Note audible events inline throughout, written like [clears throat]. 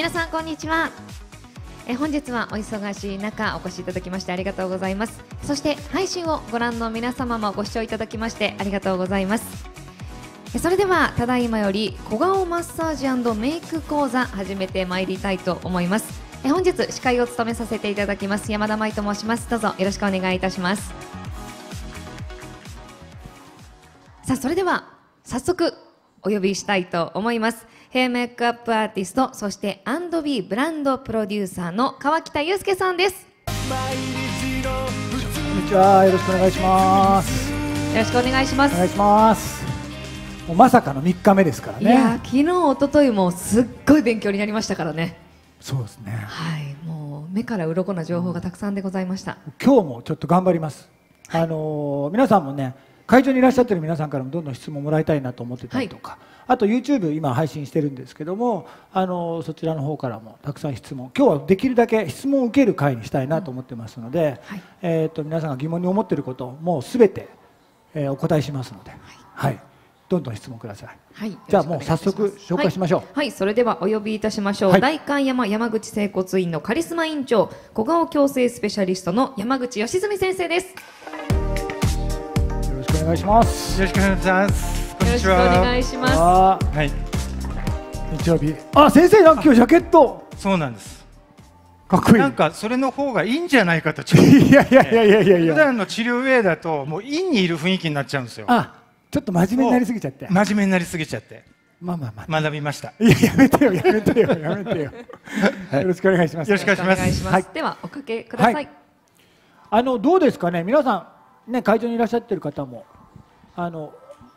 皆さんこんにちはえ本日はお忙しい中お越しいただきましてありがとうございますそして配信をご覧の皆様もご視聴いただきましてありがとうございますそれではただいまより小顔マッサージメイク講座始めてまいりたいと思いますえ本日司会を務めさせていただきます山田舞と申しますどうぞよろしくお願いいたしますさあそれでは早速お呼びしたいと思います。ヘアメイクアップアーティスト、そして &B ブランドプロデューサーの河北祐介さんです。こんにちは、よろしくお願いします。よろしくお願いします。お願いします。まさかの3日目ですからね。いや、昨日、一昨日もすっごい勉強になりましたからね。そうですね。はい、もう目から鱗な情報がたくさんでございました。今日もちょっと頑張ります。はい、あのー、皆さんもね。会場にいらっしゃってる皆さんからもどんどん質問もらいたいなと思ってたりとか、はい、あと YouTube 今配信してるんですけどもあのそちらの方からもたくさん質問今日はできるだけ質問を受ける会にしたいなと思ってますので、はい、えっと皆さんが疑問に思ってることをもうべて、えー、お答えしますので、はい、はい、どんどん質問ください。はい、じゃあもう早速紹介しましょう、はい、はい、それではお呼びいたしましょう、はい、山山口整骨院のカリスマ院長小顔矯正スペシャリストの山口良純先生です。願いしますよろしくお願いしますこんにちはよろしくお願いしますはい日曜日あ先生なんか今日ジャケットそうなんですかっこいいなんかそれの方がいいんじゃないかといやいやいやいやいやいや普段の治療ウェイだともう院にいる雰囲気になっちゃうんですよあちょっと真面目になりすぎちゃって真面目になりすぎちゃってまあまあまあ学びましたいややめてよやめてよやめてよよろしくお願いしますよろしくお願いします、ではおかけください、あのどうですかね皆さんね会場にいらっしゃってる方もあの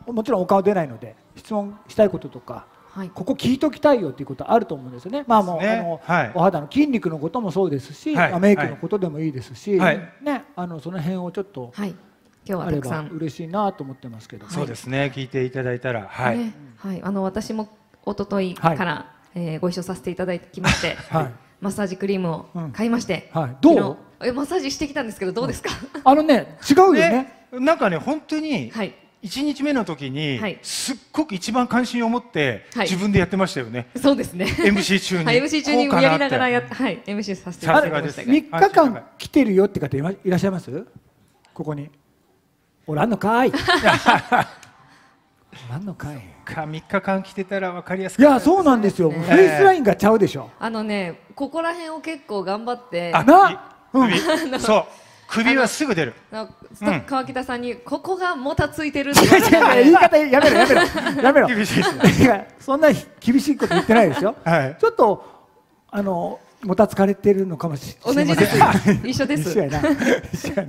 もちろんお顔出ないので質問したいこととか、はい、ここ聞いときたいよということあると思うんですよね。まあもう、ね、あの、はい、お肌の筋肉のこともそうですし、はい、メイクのことでもいいですし、ねあのその辺をちょっと、はい、今日はたくさん嬉しいなと思ってますけど、そうですね聞いていただいたらはい、ね、はいあの私も一昨日から、はい、えー、ご一緒させていただきまして、マッサージクリームを買いまして、うん、はい、どうえマッサージしてきたんですけどどうですか、うん、あのね違うよね、ね、なんかね本当に、はい1日目の時に、はい、すっごく一番関心を持って、はい、自分でやってましたよね。そうですね。MC 中に。はい、MC 中にやりながらや、はい、MC させていただきました3日間来てるよって方いらっしゃいますここに。おらんのかい。何 [laughs] のかいか3日間来てたら分かりやすいいやそうなんですよ、ね、フェイスラインがちゃうでしょあのねここら辺を結構頑張ってあな、うん、[laughs] そう首はすぐ出る。川北さんに、ここがもたついてる言い方やめろやめろ [laughs] やめろ。厳しい [laughs] そんな厳しいこと言ってないですよ。ちょっとあのもたつかれてるのかもしれない。同じです。[laughs] 一緒です。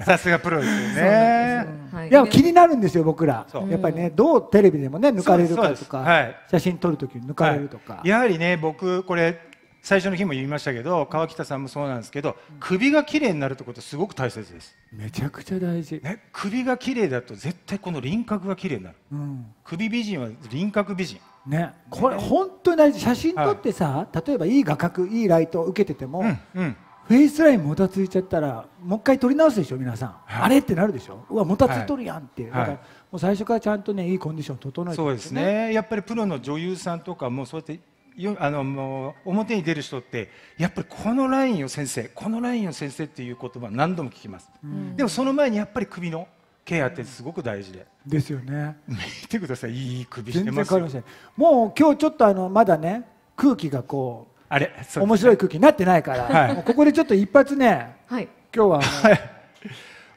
さすがプロですよね。いや気になるんですよ僕ら。やっぱりねどうテレビでもね抜かれるかとか、写真撮るときに抜かれるとか。やはりね僕これ最初の日も言いましたけど川北さんもそうなんですけど首がきれいになるってことすごく大切ですめちゃくちゃ大事、ね、首がきれいだと絶対この輪郭がきれいになる、うん、首美人は輪郭美人ねこれ本当に大事写真撮ってさ、はい、例えばいい画角いいライトを受けてても、うん、うん、フェイスラインもたついちゃったらもう一回撮り直すでしょ皆さん、はい、あれってなるでしょうわもたついとるやんって、はい、だからもう最初からちゃんとねいいコンディション整えて、ね、そうですねやっぱりプロの女優さんとかもそうやってよあの表に出る人ってやっぱりこのラインを先生このラインを先生っていう言葉何度も聞きます、うん、でもその前にやっぱり首のケアってすごく大事で、うん、ですよね見てくださいいい首してますよもう今日ちょっとあのまだね空気がこうあれ面白い空気になってないから、はい、ここでちょっと一発ね、はい、今日は、はい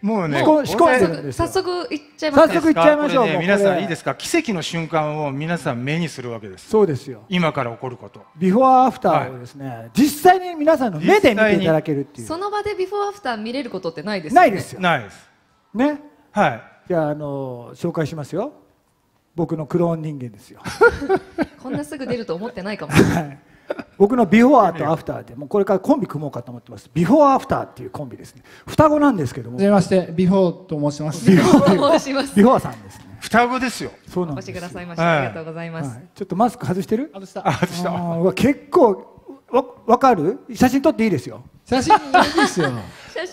もうね、もう仕込んでるんです早速いっちゃいます早速いっちゃいましょう。皆さんいいですか？奇跡の瞬間を皆さん目にするわけです。そうですよ。今から起こること。ビフォーアフターをですね、実際に皆さんの目で見ていただけるっていう。その場でビフォーアフター見れることってないですよ、ね。ないですよ。ないです。ね。はい。じゃああの紹介しますよ。僕のクローン人間ですよ。[laughs] こんなすぐ出ると思ってないかも。はい僕のビフォーアとアフターでもうこれからコンビ組もうかと思ってますビフォーアフターっていうコンビですね双子なんですけどもはじめましてビフォーと申しますビフォーと申しますビフォーさんですね双子ですよそうなんお越しくださいました、はい、ありがとうございます、はい、ちょっとマスク外してる外した外した結構わ分かる写真撮っていいですよ写真いいですよ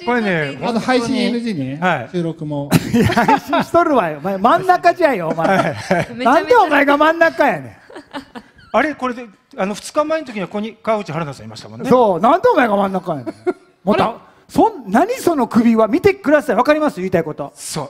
これね、あと配信 NG ね、はい、収録も。いや、配信しとるわよ、お前、真ん中じゃよ、お前。はいはい、なんでお前が真ん中やねん。あれ、これであの2日前の時にはここに川内春奈さんいましたもんねそうなんでお前が真ん中やねん [laughs] もうたそ何その首は見てください分かります言いたいことそう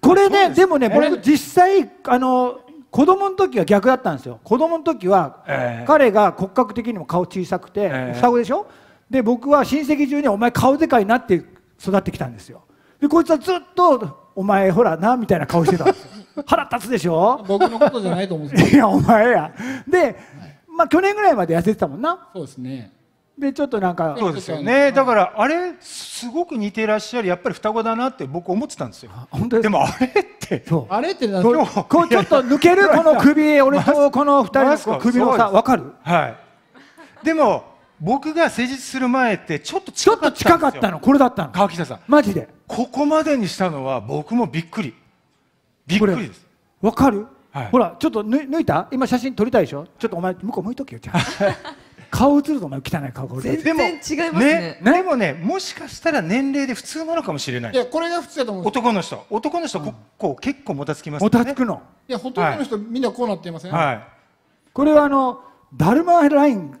これねで,、もね、僕実際あの子供の時は逆だったんですよ子供の時は、えー、彼が骨格的にも顔小さくて、えー、子でしょで僕は親戚中に「お前顔でかいな」って育ってきたんですよでこいつはずっと「お前ほらな」みたいな顔してたんですよ [laughs] 腹立つでしょ僕のことじゃないと思うんですよいやお前やでまあ去年ぐらいまで痩せてたもんなそうですねでちょっとなんかそうですよねだからあれすごく似てらっしゃるやっぱり双子だなって僕思ってたんですよ本当でもあれってあれってなんかこうちょっと抜けるこの首俺とこの2人の [laughs] 首のさ分かるはいでも僕が施術する前ってちょっと近かったちょっと近かったのこれだったの川北さんマジでここまでにしたのは僕もびっくりびっくりです分かるほらちょっと抜いた今写真撮りたいでしょちょっとお前向こう向いとけよちゃん [laughs] 顔映るとお前汚い顔が全然違いますねねでもねもしかしたら年齢で普通なのかもしれないいやこれが普通だと思う男の人男の人、うん、こう結構もたつきます、ね、もたつくのいやほとんどの人、はい、みんなこうなっていません、はい、これはあのダルマライン [laughs]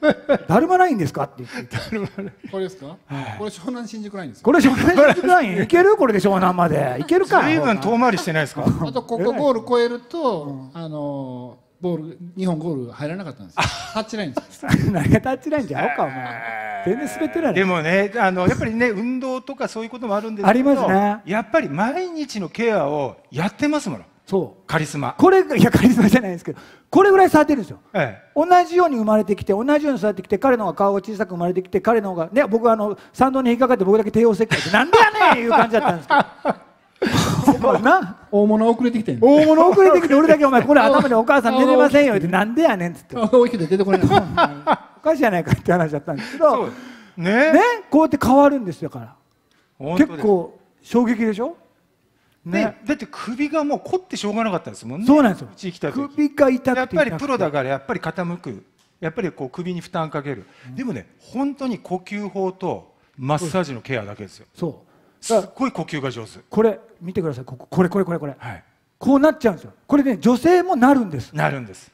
[laughs] だるまラインですかって言って。だるまこれですか、はい、これ湘南新宿ラインですこれ湘南新宿ライン。いけるこれで湘南まで。いけるか。随分遠回りしてないですか。あとここゴール超えると、うん、あのーボール日本ゴール入らなかったんですタッチラインです何がタッチラインじゃおうかお前全然滑ってないでもねあのやっぱりね運動とかそういうこともあるんですけどありますねやっぱり毎日のケアをやってますものそうカリスマこれいやカリスマじゃないですけどこれぐらい育てるんですよ、ええ、同じように生まれてきて同じように育ってきて彼の方が顔が小さく生まれてきて彼の方がね僕あの参道に引っかかって僕だけ帝王切開ってなんでやねんいう感じだったんですけど。[laughs] 大物遅れてきて大物遅れてきて俺だけお前これ頭で [laughs] お母さん寝れませんよってなんでやねんっって大きくて出てこない [laughs] おかしいやないかって話だったんですけどねねこうやって変わるんですよから結構衝撃でしょね、だって首がもう凝ってしょうがなかったですもんねそうなんですよ来た時首が痛くやっぱりプロだからやっぱり傾くやっぱりこう首に負担かける、うん、でもね本当に呼吸法とマッサージのケアだけですよそうすっごい呼吸が上手これ見てくださいここれこれこれこれ、はい、こうなっちゃうんですよこれね女性もなるんですなるんです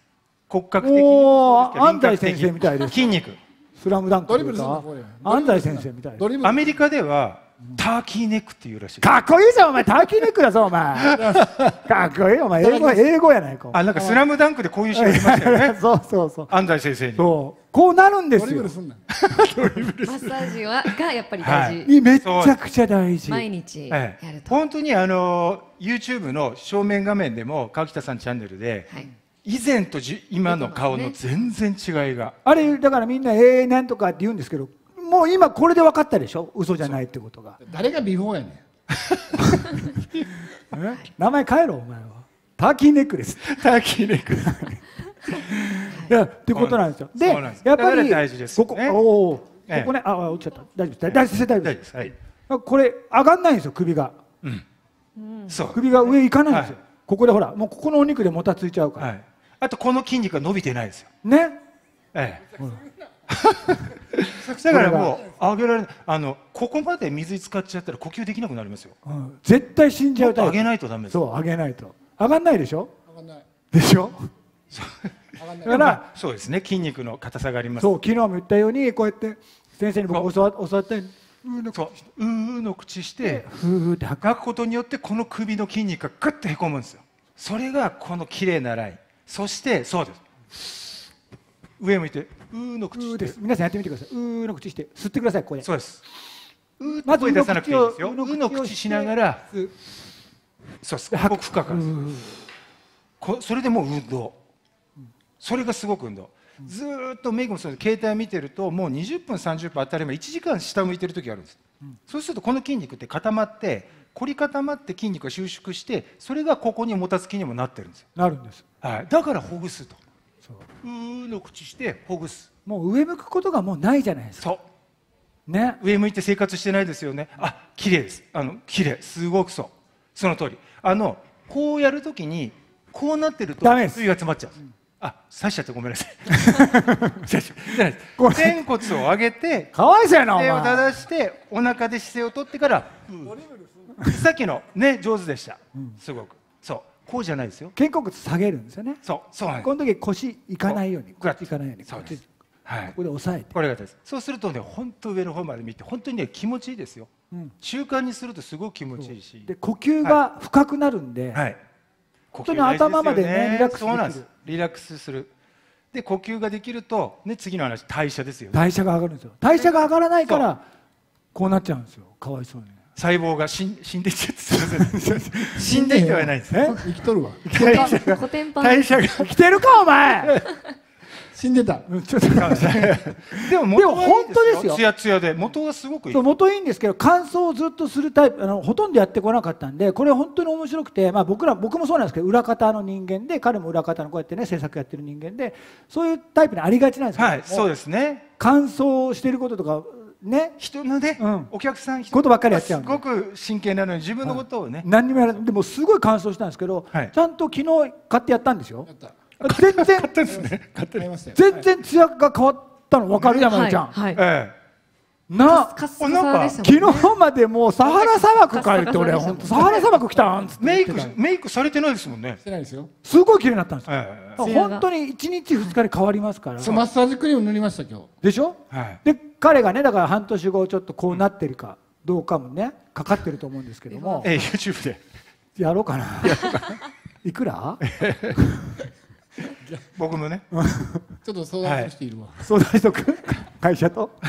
骨格的に、安西先生みたいです筋肉スラムダンク安西先生みたいですアメリカではターキーネックっていうらしいかっこいいじゃんお前ターキーネックだぞお前 [laughs] かっこいいお前英語英語やないかあなんかスラムダンクでこういうシーンありましたよね [laughs] そうそうそう安西先生にそうこうなるんですよマッサージはがやっぱり大事、はい、めちゃくちゃ大事毎日やると、はい、本当にあの YouTube の正面画面でも川北さんチャンネルで、はい以前とじ今の顔の全然違いが、ね、あれだからみんな「ええー、なんとか」って言うんですけどもう今これで分かったでしょ嘘じゃないってことが誰がビフォーやねん [laughs] 名前変えろお前はターキーネックレスターキーネックレス [laughs] いやっていうことなんですよでやっぱり大事です、ね、ここおお、ここねあ落ちちゃった大丈夫です大丈夫です、はい、これ上がんないんですよ首が、うん、首が上いかないんですよ、はい、ここでほらもうここのお肉でもたついちゃうから、はい、あとこの筋肉が伸びてないですよねええ、うんだからもうあげられないあのここまで水使っちゃったら呼吸できなくなりますよ、うん、絶対死んじゃうと上あげないとダメですそうあげないと上がんないでしょ上がんないでしょ [laughs] だから、そうですね筋肉の硬さがありますそう昨日も言ったようにこうやって先生に僕教わ教わってうーの口してふーって吐くことによってこの首の筋肉がグッとへこむんですよそれがこの綺麗なラインそしてそうです上向いてうの口です皆さんやってみてくださいうの口して吸ってくださいここでそうですうまず声出さなくていいですようの口しながらそうですここ負荷からこそれでもう運動それがすごく運動ずっとメイクもそうです携帯見てるともう20分30分当たり前1時間下向いてる時があるんです、うん、そうするとこの筋肉って固まって凝り固まって筋肉が収縮してそれがここにもたつきにもなってるんですなるんです、はい、だからほぐすとうーの口してほぐすもう上向くことがもうないじゃないですかそうね上向いて生活してないですよねあ綺麗ですあの綺麗すごくそうその通りあのこうやるときにこうなってると水が詰まっちゃう、うん、あ刺しちゃってごめんなさい前 [laughs] 骨を上げてかわいそうやな手を正してお腹で姿勢を取ってから、うん、さっきのね上手でした、うん、すごくそうこうじゃないですよ肩甲骨下げるんですよねそうそうこの時腰いかないようにグっといかないようにそうですはい、ここで押さえてこれがですそうするとね本当上の方まで見て本当にね気持ちいいですよ、うん、習慣にするとすごく気持ちいいしで呼吸が深くなるんで、はい、本当に頭までね、ね、リラックスそうなんですリラックスするで呼吸ができると、ね、次の話代謝ですよ、ね、代謝が上がるんですよ代謝が上がらないからこうなっちゃうんですよかわいそうにね細胞が死ん [laughs] 死んでっちゃってすいません死んできてはないですね生きとるわ [laughs] 代謝が古典版代謝が来てるかお前 [laughs] 死んでたちょっとかもしれないでも元本当ですよツヤツヤで元はすごくいい元いいんですけど乾燥をずっとするタイプあのほとんどやってこなかったんでこれ本当に面白くて、まあ、僕ら僕もそうなんですけど裏方の人間で彼も裏方のこうやってね制作やってる人間でそういうタイプにありがちなんですけど、はい、そうですね乾燥してることとかね、人のね、うん、お客さんことばっかりやっちゃうすごく真剣なのに自分のことをね、はい、何にもやらでもすごい感想したんですけど、はい、ちゃんと昨日買ってやったんですよ全然買ったですね買って全然ツヤが変わったの分かる山田ちゃん、はい、ええな、ね、なんか昨日までもうサハラ砂漠帰って俺本当サハラ砂漠来たんつってメイクメイクされてないですもんねしてないですよすごい綺麗になったんですよ、え本当に1日2日で変わりますからマッサージクリーム塗りました今日でしょ、はい、で彼がねだから半年後ちょっとこうなってるかどうかもねかかってると思うんですけどもえ YouTube で [laughs] やろうかないくら [laughs] 僕のねちょっと相談しているわ、はい、相談しとく会社と [laughs]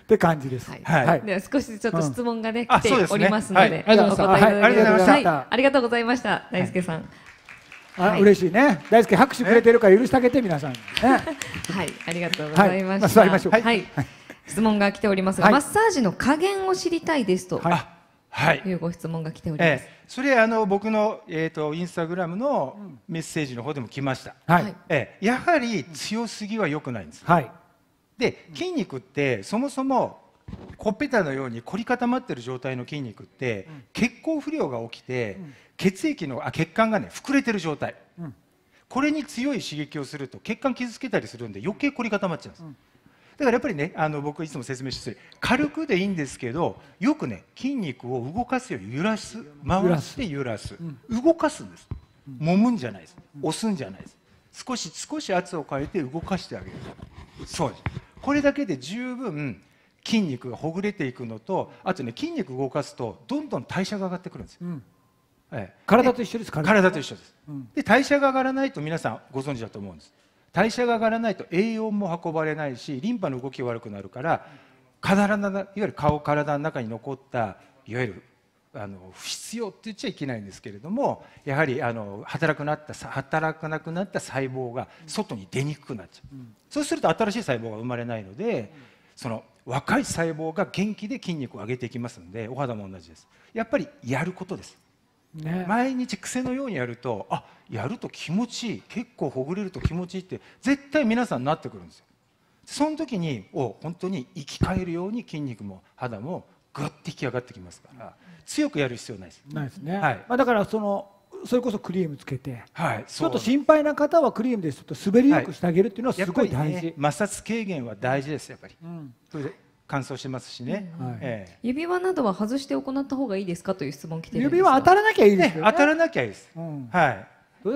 って感じです、はいはい、では少しちょっと質問がね、うん、来ておりますので、ね、ありがとういた、ありがとうございました、ありがとうございました大輔さん、あ、はい、嬉しいね。大輔拍手くれてるから許してあげて皆さん、ね。はい、ありがとうございました。まあ、座りましょう。はい質問が来ておりますが、はい、マッサージの加減を知りたいですと。はいい、うご質問が来ております。えそれあの僕のえっ、ー、とインスタグラムのメッセージの方でも来ました。はい、えやはり強すぎは良くないんです。はい。で筋肉ってそもそもコッペたのように凝り固まってる状態の筋肉って血行不良が起きて血液のあ血管がね膨れてる状態、うん、これに強い刺激をすると血管傷つけたりするんで余計凝り固まっちゃうんです。うんだからやっぱりねあの僕いつも説明してる軽くでいいんですけどよくね筋肉を動かすより揺らす回して揺らす、動かすんです、も揉むんじゃないです、押すんじゃないです少し少し圧を変えて動かしてあげるそうですこれだけで十分筋肉がほぐれていくのとあとね筋肉動かすとどんどん代謝が上がってくるんですよ、体と一緒です体と一緒です、で代謝が上がらないと皆さんご存知だと思うんです代謝が上がらないと栄養も運ばれないしリンパの動きが悪くなるから必ずいわゆる顔体の中に残ったいわゆるあの不必要って言っちゃいけないんですけれどもやはりあの働くなった働かなくなった細胞が外に出にくくなっちゃう、うん、そうすると新しい細胞が生まれないので、その若い細胞が元気で筋肉を上げていきますのでお肌も同じですやっぱりやることですね、毎日癖のようにやるとあやると気持ちいい結構ほぐれると気持ちいいって絶対皆さんなってくるんですよその時にお本当に生き返るように筋肉も肌もぐっと引き上がってきますから強くやる必要ないですないですね、はいまあ、だからそのそれこそクリームつけて、はい、ちょっと心配な方はクリームでちょっと滑りよくしてあげるっていうのはすごい大事、はいね、摩擦軽減は大事ですやっぱり、うん、それで乾燥してますしね、ええ、指輪などは外して行った方がいいですかという質問来てるんです指輪当たらなきゃいいですよね当たらなきゃいいです、うん、はい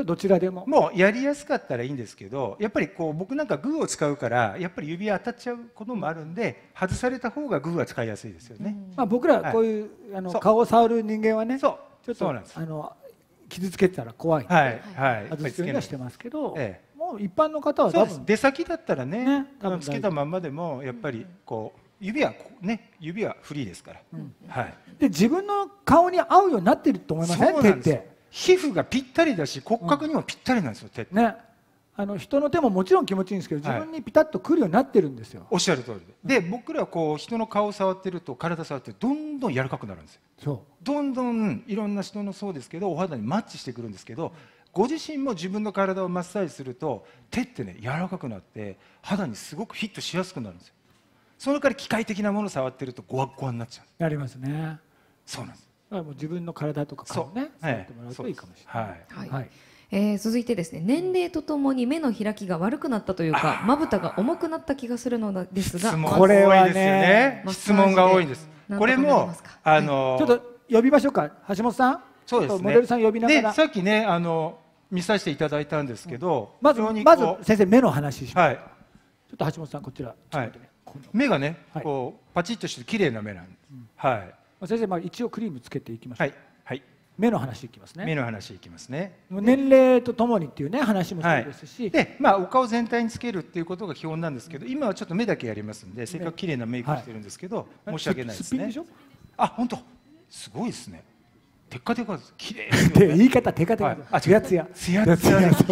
どちらでももうやりやすかったらいいんですけどやっぱりこう僕なんかグーを使うからやっぱり指当たっちゃうこともあるんで外された方がグーは使いやすいですよね、うん、まあ、僕らこういう、はい、あの顔を触る人間はねちょっとあの傷つけたら怖いんで、はいはい、外すようにはしてますけど、ええ、もう一般の方は多分出先だったらねね多分つけたまんまでもやっぱりこう、うん指はね指はフリーですから、はい、で自分の顔に合うようになってると思いますね手って皮膚がぴったりだし骨格にもぴったりなんですよ、手ってねあの人の手ももちろん気持ちいいんですけど自分にピタッとくるようになってるんですよ、はい、おっしゃる通りでで、僕らはこう人の顔を触ってると体触ってどんどん柔らかくなるんですよどんどんいろんな人のそうですけどお肌にマッチしてくるんですけどご自身も自分の体をマッサージすると手ってね柔らかくなって肌にすごくヒットしやすくなるんですよそのから機械的なもの触ってるとごわごわになっちゃうなりますねそうなんですもう自分の体とか顔ね触ってもらうといいかもしれない、はい、はいえー、続いてですね年齢とともに目の開きが悪くなったというかまぶたが重くなった気がするのですが質問が多これはね質問が多いんですこれもあのー、ちょっと呼びましょうか橋本さんそうですねモデルさん呼びながらさっきねあの見させていただいたんですけど、うん、まずまず先生目の話しましはい、ちょっと橋本さんこちら、ね、はい目がね、こうパチッとして綺麗な目なんです、はい先生、まあ、一応クリームつけていきましょうはい、目の話いきますね目の話いきますね年齢とともにっていうね話もそうですし、でまあお顔全体につけるっていうことが基本なんですけど今はちょっと目だけやりますんでせっかく綺麗なメイクしてるんですけど、申し訳ないですねあ本当すごいですねテッカテカです綺麗 [laughs] で言い方テカテカあつやつやつやつやつ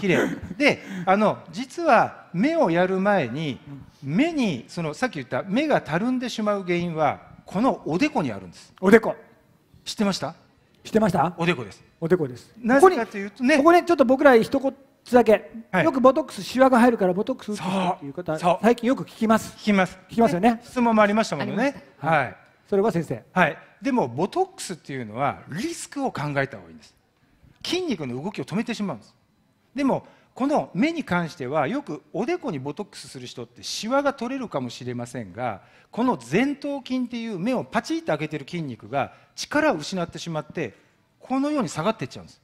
綺麗であの実は目をやる前に目にそのさっき言った目がたるんでしまう原因はこのおでこにあるんですおでこ知ってました知ってましたおでこですおでこですなぜかというとねここにちょっと僕ら一言だけ、はい、よくボトックスシワが入るからボトックス打ついう方最近よく聞きます聞きます聞きますよね質問もありましたもんねはい、はい、それは先生はいでもボトックスっていうのはリスクを考えた方がいいんです筋肉の動きを止めてしまうんですでもこの目に関してはよくおでこにボトックスする人ってシワが取れるかもしれませんがこの前頭筋っていう目をパチッと開けてる筋肉が力を失ってしまってこのように下がっていっちゃうんです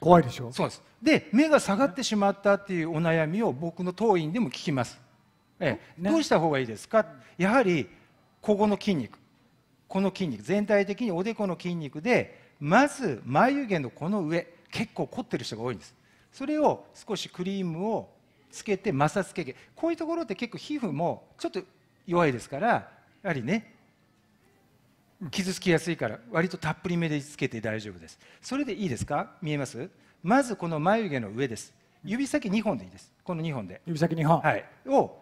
怖いでしょそうですで目が下がってしまったっていうお悩みを僕の当院でも聞きます、ええ、どうした方がいいですかやはりここの筋肉この筋肉全体的におでこの筋肉でまず眉毛のこの上結構凝ってる人が多いんですそれを少しクリームをつけて摩擦経験こういうところって結構皮膚もちょっと弱いですからやはりね傷つきやすいから割とたっぷりめでつけて大丈夫ですそれでいいですか見えますまずこの眉毛の上です指先2本でいいですこの2本で指先2本はいを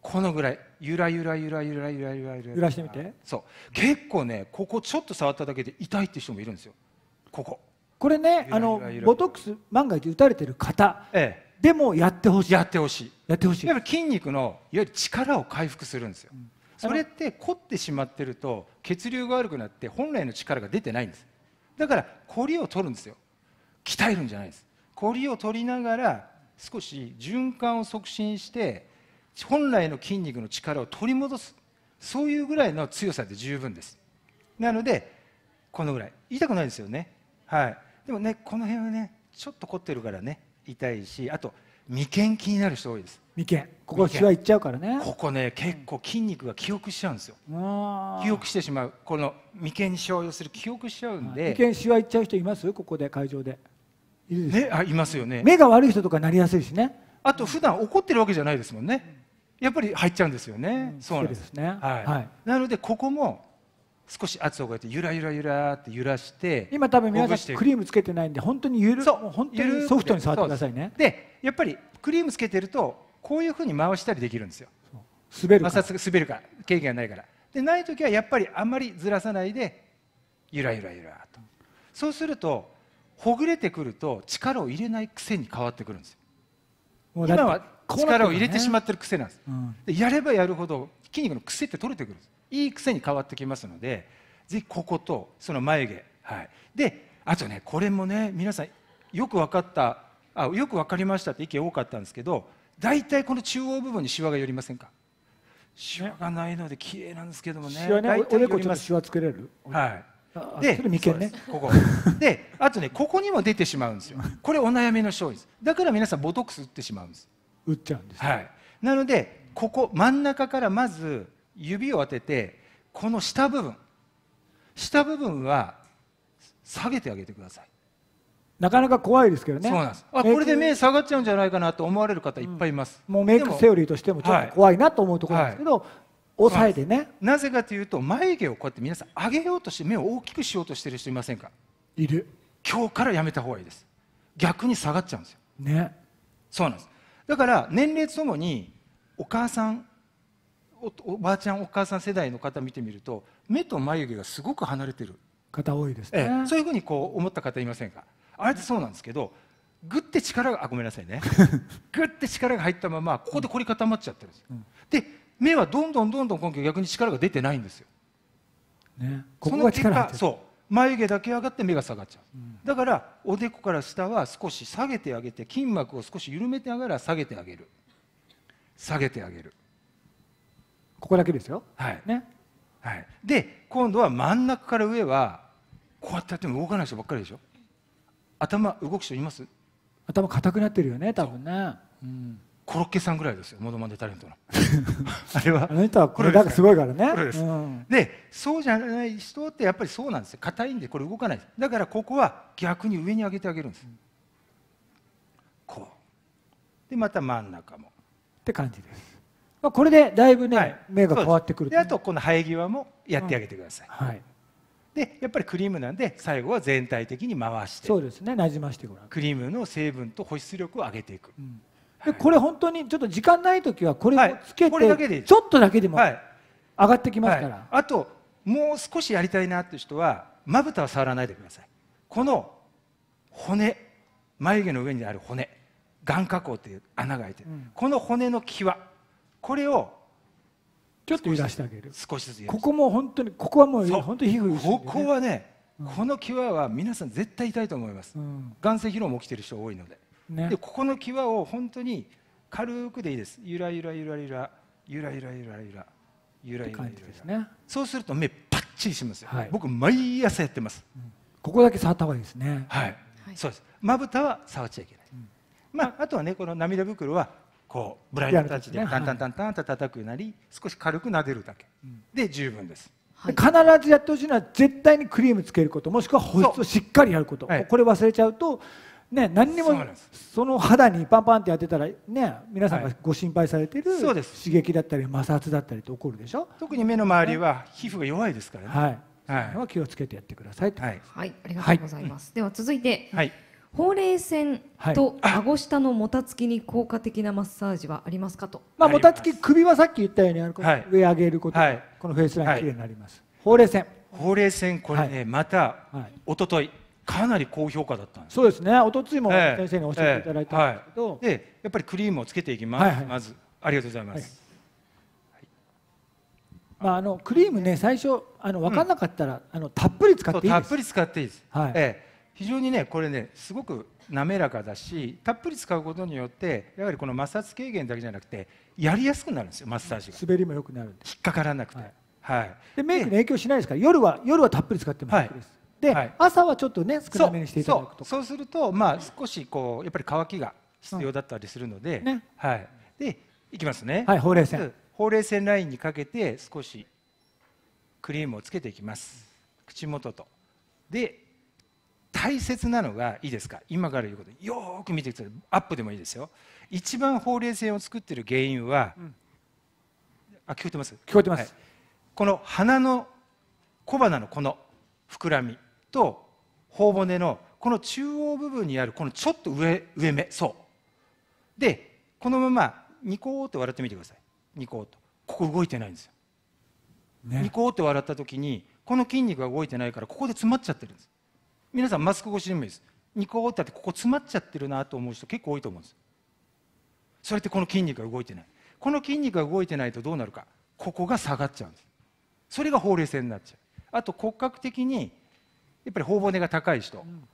このぐらいゆらゆらゆらゆらゆらゆらゆらゆらしてみてそう結構ねここちょっと触っただけで痛いって人もいるんですよこここれねあのボトックス万が一打たれてる方、ええ、でもやってほしいやってほしいやってほしい筋肉のいわゆる力を回復するんですよ、それって凝ってしまってると血流が悪くなって本来の力が出てないんですだから凝りを取るんですよ鍛えるんじゃないです凝りを取りながら少し循環を促進して本来の筋肉の力を取り戻すそういうぐらいの強さで十分ですなのでこのぐらい痛くないですよねはいでもねこの辺はねちょっと凝ってるからね痛いしあと眉間気になる人多いです眉間ここしわいっちゃうからねここね結構筋肉が記憶しちゃうんですよ、うん、記憶してしまうこの眉間にしわを寄る記憶しちゃうんで眉間しわいっちゃう人いますここで会場でいるねあいますよね目が悪い人とかなりやすいしねあと普段怒ってるわけじゃないですもんね、うん、やっぱり入っちゃうんですよね、うん、そうなんですね、はい、はい、なのでここも少し圧をかけてゆらゆらゆらって揺らして今多分皆さんクリームつけてないんで本当にゆるそう本当にソフトに触ってくださいねでやっぱりクリームつけてるとこういうふうに回したりできるんですよ滑る摩擦が滑るか経験がないからでない時はやっぱりあんまりずらさないでゆらゆらゆらとそうするとほぐれてくると力を入れない癖に変わってくるんですよ今は力を入れてしまってる癖なんです、うん、でやればやるほど筋肉の癖って取れてくるんですいい癖に変わってきますのでぜひこことその眉毛、はい、であとねこれもね皆さんよく分かったあよく分かりましたって意見多かったんですけど大体この中央部分にシワが寄りませんかシワがないので綺麗なんですけどもねシワねおでこっシワつれるはいで眉間ねここであとねここにも出てしまうんですよこれお悩みの商品ですだから皆さんボトックス打ってしまうんです打っちゃうんです、はいなのでここ真ん中からまず指を当ててこの下部分下部分は下げてあげてくださいなかなか怖いですけどねそうなんですあこれで目下がっちゃうんじゃないかなと思われる方いっぱいいます、うん、もうメイクセオリーとしてもちょっと怖いなと思うところですけど、はい、抑えてねなぜかというと眉毛をこうやって皆さん上げようとして目を大きくしようとしてる人いませんかいる今日からやめた方がいいです逆に下がっちゃうんですよねそうなんですだから年齢とともにお母さんおばあちゃんお母さん世代の方見てみると目と眉毛がすごく離れてる方多いですね、ええ、そういうふうにこう思った方いませんかあれってそうなんですけどぐって力があごめんなさいねぐっ [laughs] て力が入ったままここで凝り固まっちゃってるんです、うん、で目はどんどんどんどん今度逆に力が出てないんですよ、ね、ここが力そのそう眉毛だけ上がって目が下がっちゃう、うん、だからおでこから下は少し下げてあげて筋膜を少し緩めてあげら下げてあげる下げてあげるここだけですよ。はい。ね。はい。で、今度は真ん中から上は、こうやってやっても動かない人ばっかりでしょ。頭動く人います頭硬くなってるよね、多分ね。ううん。コロッケさんぐらいですよ、モノマネタレントの。[laughs] あれは。あの人はこれだけすごいからね。で、うん、そうじゃない人ってやっぱりそうなんですよ。硬いんでこれ動かないです。だからここは逆に上に上げてあげるんです。うん、こう。でまた真ん中も。って感じです。まあ、これでだいぶね、はい、目が変わってくるであとこの生え際もやってあげてください、うん、はい、でやっぱりクリームなんで最後は全体的に回してそうですねなじましてごらんクリームの成分と保湿力を上げていく、うんはい、でこれ本当にちょっと時間ない時はこれをつけて、はい、ちょっとだけでも上がってきますから、あともう少しやりたいなっていう人はまぶたは触らないでくださいこの骨眉毛の上にある骨眼下工っていう穴が開いてる、うん、この骨の際これをちょっと揺らしてあげる少しずつここも本当にここはもう本当に皮膚、ね、ここはね、うん、この際は皆さん絶対痛いと思います、うん、眼性疲労も起きてる人多いのでね、でここの際を本当に軽くでいいですゆらゆらゆらゆらゆらゆらゆらゆらゆらゆらですそうすると目パッチリしますよ、はい、僕毎朝やってます、うん、ここだけ触った方がいいですねはい、はい、そうですまぶたは触っちゃいけない、まあ、あとはねこの涙袋はこうブラインドタッチでタンタンタンタンと叩くなり少し軽く撫でるだけで十分です、はい、必ずやってほしいのは絶対にクリームつけることもしくは保湿をしっかりやること、はい、これ忘れちゃうとね、何にもその肌にパンパンってやってたら、ね、皆さんがご心配されてる、刺激だったり摩擦だったりと起こるでしょ特に目の周りは皮膚が弱いですからね、はいはい、は気をつけてやってくださいはい、はい、ありがとうございます、はい、では続いて、はいほうれい線と顎下のもたつきに効果的なマッサージはありますかと、[laughs] まあ、もたつき首はさっき言ったように上上げることで、このフェイスラインきれいになります、ほうれい線ほうれい線これね、また、はい、一昨日かなり高評価だったんですそうですね一昨日も先生に教えていただいたんですけど、でやっぱりクリームをつけていきます、はいはい、まずありがとうございます、まあ、あのクリームね最初あの分かんなかったら、あのたっぷり使っていいですたっぷり使っていいです、はいえ非常にねこれねすごく滑らかだしたっぷり使うことによってやはりこの摩擦軽減だけじゃなくてやりやすくなるんですよマッサージが滑りも良くなるんで引っかからなくて、はい、はい、でメイクに影響しないですから夜は夜はたっぷり使ってもいいです、はいで、はい、朝はちょっとね少なめにしていただくとそうすると、まあ、少しこうやっぱり乾きが必要だったりするので、うんね、はい、でいきますね、はい、ほうれい線ほうれい線ラインにかけて少しクリームをつけていきます口元とで大切なのがいいですか今から言うことよく見てくださいアップでもいいですよ一番ほうれい線を作っている原因は、うん、あ聞こえてます聞こえてます、はい、この鼻の小鼻のこの膨らみと頬骨のこの中央部分にあるこのちょっと上上目そうでこのままニコーと笑ってみてくださいニコーとここ動いてないんですよ、ね、ニコーと笑った時にこの筋肉が動いてないからここで詰まっちゃってるんです皆さんマスク越しでもいいですニコってあってここ詰まっちゃってるなと思う人結構多いと思うんですそれってこの筋肉が動いてないこの筋肉が動いてないとどうなるかここが下がっちゃうんですそれがほうれい線になっちゃうあと骨格的にやっぱり頬骨が高い人、うん、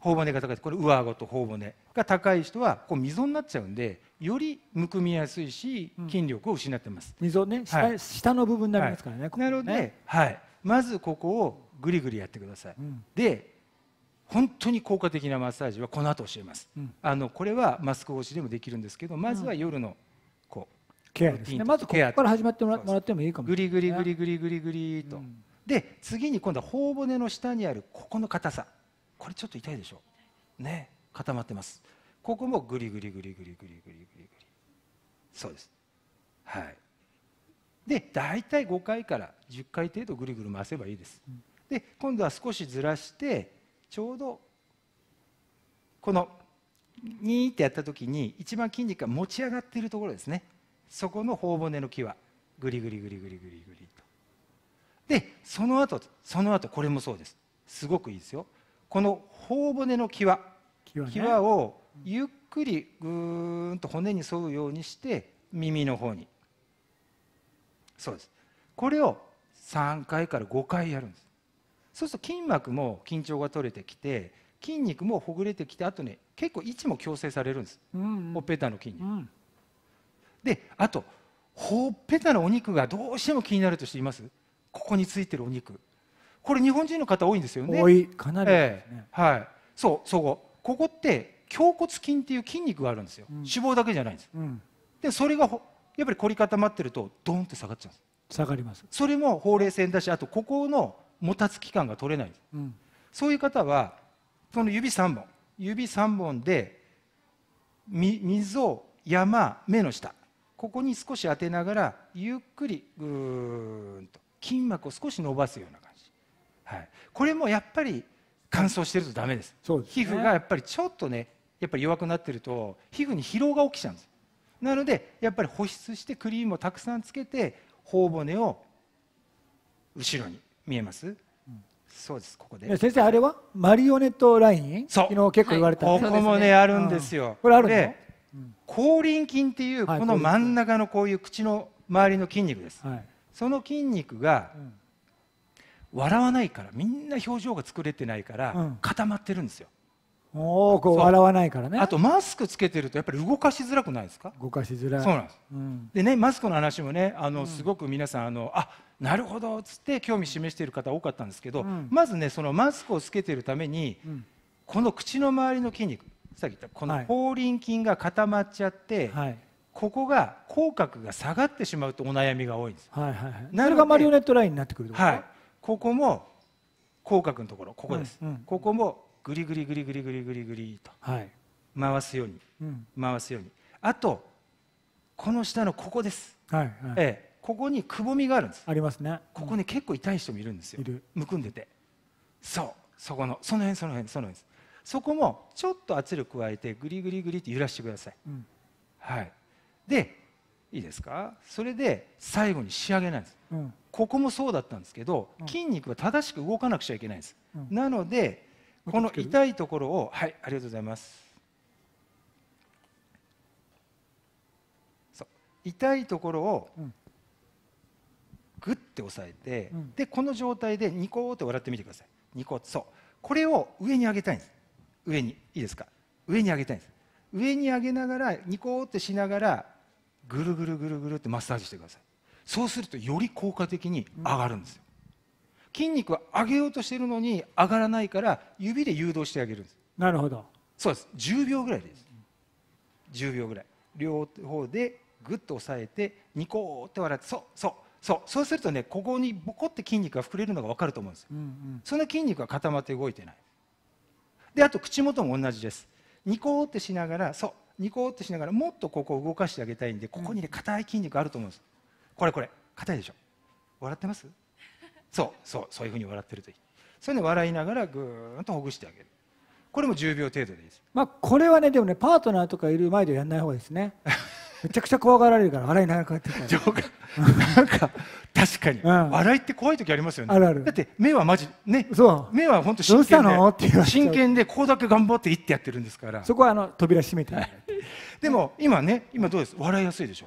頬骨が高いこれ上顎と頬骨が高い人はこう溝になっちゃうんでよりむくみやすいし筋力を失ってます、うん、溝ね下はい、下の部分になりますからね、はい、なので、はい、まずここをぐりぐりやってください、うん、で本当に効果的なマッサージはこの後教えます、うん、あのこれはマスク越しでもできるんですけどまずは夜のこう、ケアですねまずここから始まってもらってもいいかもグリグリグリグリグリグリと、うん、で次に今度は頬骨の下にあるここの硬さこれちょっと痛いでしょね固まってますここもグリグリグリグリグリグリグリグリそうですはいで大体5回から10回程度ぐりぐる回せばいいです、うん、で今度は少しずらしてちょうどこのニーってやった時に一番筋肉が持ち上がっているところですねそこの頬骨の際グリグリグリグリグリグリとでその後その後これもそうですすごくいいですよこの頬骨の際際,、際をゆっくりぐーんと骨に沿うようにして耳の方にそうですこれを3回から5回やるんですそうすると筋膜も緊張が取れてきて筋肉もほぐれてきてあとね結構位置も矯正されるんです、うんうん、ほっぺたの筋肉、うん、であとほっぺたのお肉がどうしても気になるとしていますここについてるお肉これ日本人の方多いんですよね多いかなり、ね、えー、はいそうそこここって胸骨筋っていう筋肉があるんですよ、うん、脂肪だけじゃないんです、うん、でそれがやっぱり凝り固まってるとドンって下がっちゃうんです下がりますそれもほうれい線だしあとここのもたつき感が取れない、うん、そういう方はその指3本指3本で溝山目の下ここに少し当てながらゆっくりぐーんと筋膜を少し伸ばすような感じ、はい、これもやっぱり乾燥してるとダメです、ね、皮膚がやっぱりちょっとねやっぱり弱くなってると皮膚に疲労が起きちゃうんですなのでやっぱり保湿してクリームをたくさんつけて頬骨を後ろに見えます、うん、そうですここで先生あれはマリオネットラインそう昨日結構言われた、はい、ここもね、ね、あるんですよ、これあるで口輪筋っていうこの真ん中のこういう口の周りの筋肉です、はい、その筋肉が、笑わないからみんな表情が作れてないから固まってるんですよ、うんおこう笑わないからねあとマスクつけてるとやっぱり動かしづらくないですか動かしづらいそうなんです、うん、でねマスクの話もねあの、うん、すごく皆さんあのあなるほどっつって興味示している方多かったんですけど、うん、まずねそのマスクをつけてるために、この口の周りの筋肉さっき言ったこの口輪筋が固まっちゃって、はい、ここが口角が下がってしまうとお悩みが多いんです、はいはいはい、それがマリオネットラインになってくるはいここも口角のところここです、うんうん、ここもぐりぐりぐりぐりぐりぐりぐりと回すように、回すようにあとこの下のここです、はいはい、ええ、ここにくぼみがあるんですありますね、ここに結構痛い人もいるんですよむくんでてそうそこのその辺その辺その辺ですそこもちょっと圧力加えてぐりぐりぐりって揺らしてください、うん、はいでいいですかそれで最後に仕上げなんです、うん、ここもそうだったんですけど筋肉は正しく動かなくちゃいけないんです、うん、なのでこの痛いところをはいありがとうございます痛いところをぐって押さえて、うん、でこの状態でニコーって笑ってみてくださいニコそうこれを上に上げたいんです上にいいですか上に上げたいんです上に上げながらニコーってしながらぐるぐるぐるぐるってマッサージしてくださいそうするとより効果的に上がるんですよ、うん筋肉は上げようとしてるのに上がらないから指で誘導してあげるんですなるほどそうです10秒ぐらいです10秒ぐらい両方でぐっと押さえてニコーって笑ってそうそうそうそうするとねここにボコって筋肉が膨れるのが分かると思うんですよ、うんうん、その筋肉は固まって動いてないであと口元も同じですニコーってしながらそうニコーってしながらもっとここを動かしてあげたいんでここにね硬い筋肉あると思うんですこれこれ硬いでしょ笑ってますそうそうそういうふうに笑ってるといいそういうの笑いながらぐーんとほぐしてあげるこれも10秒程度でいいです、まあ、これはねでもねパートナーとかいる前でやんない方がですね [laughs] めちゃくちゃ怖がられるから笑いながらこうやってなんか確かに、うん、笑いって怖い時ありますよねあるあるだって目はマジねそう目は本当真剣で真剣でこうだけ頑張っていってやってるんですからそこはあの扉閉めて [laughs] でも今ね今どうです笑いやすいでしょ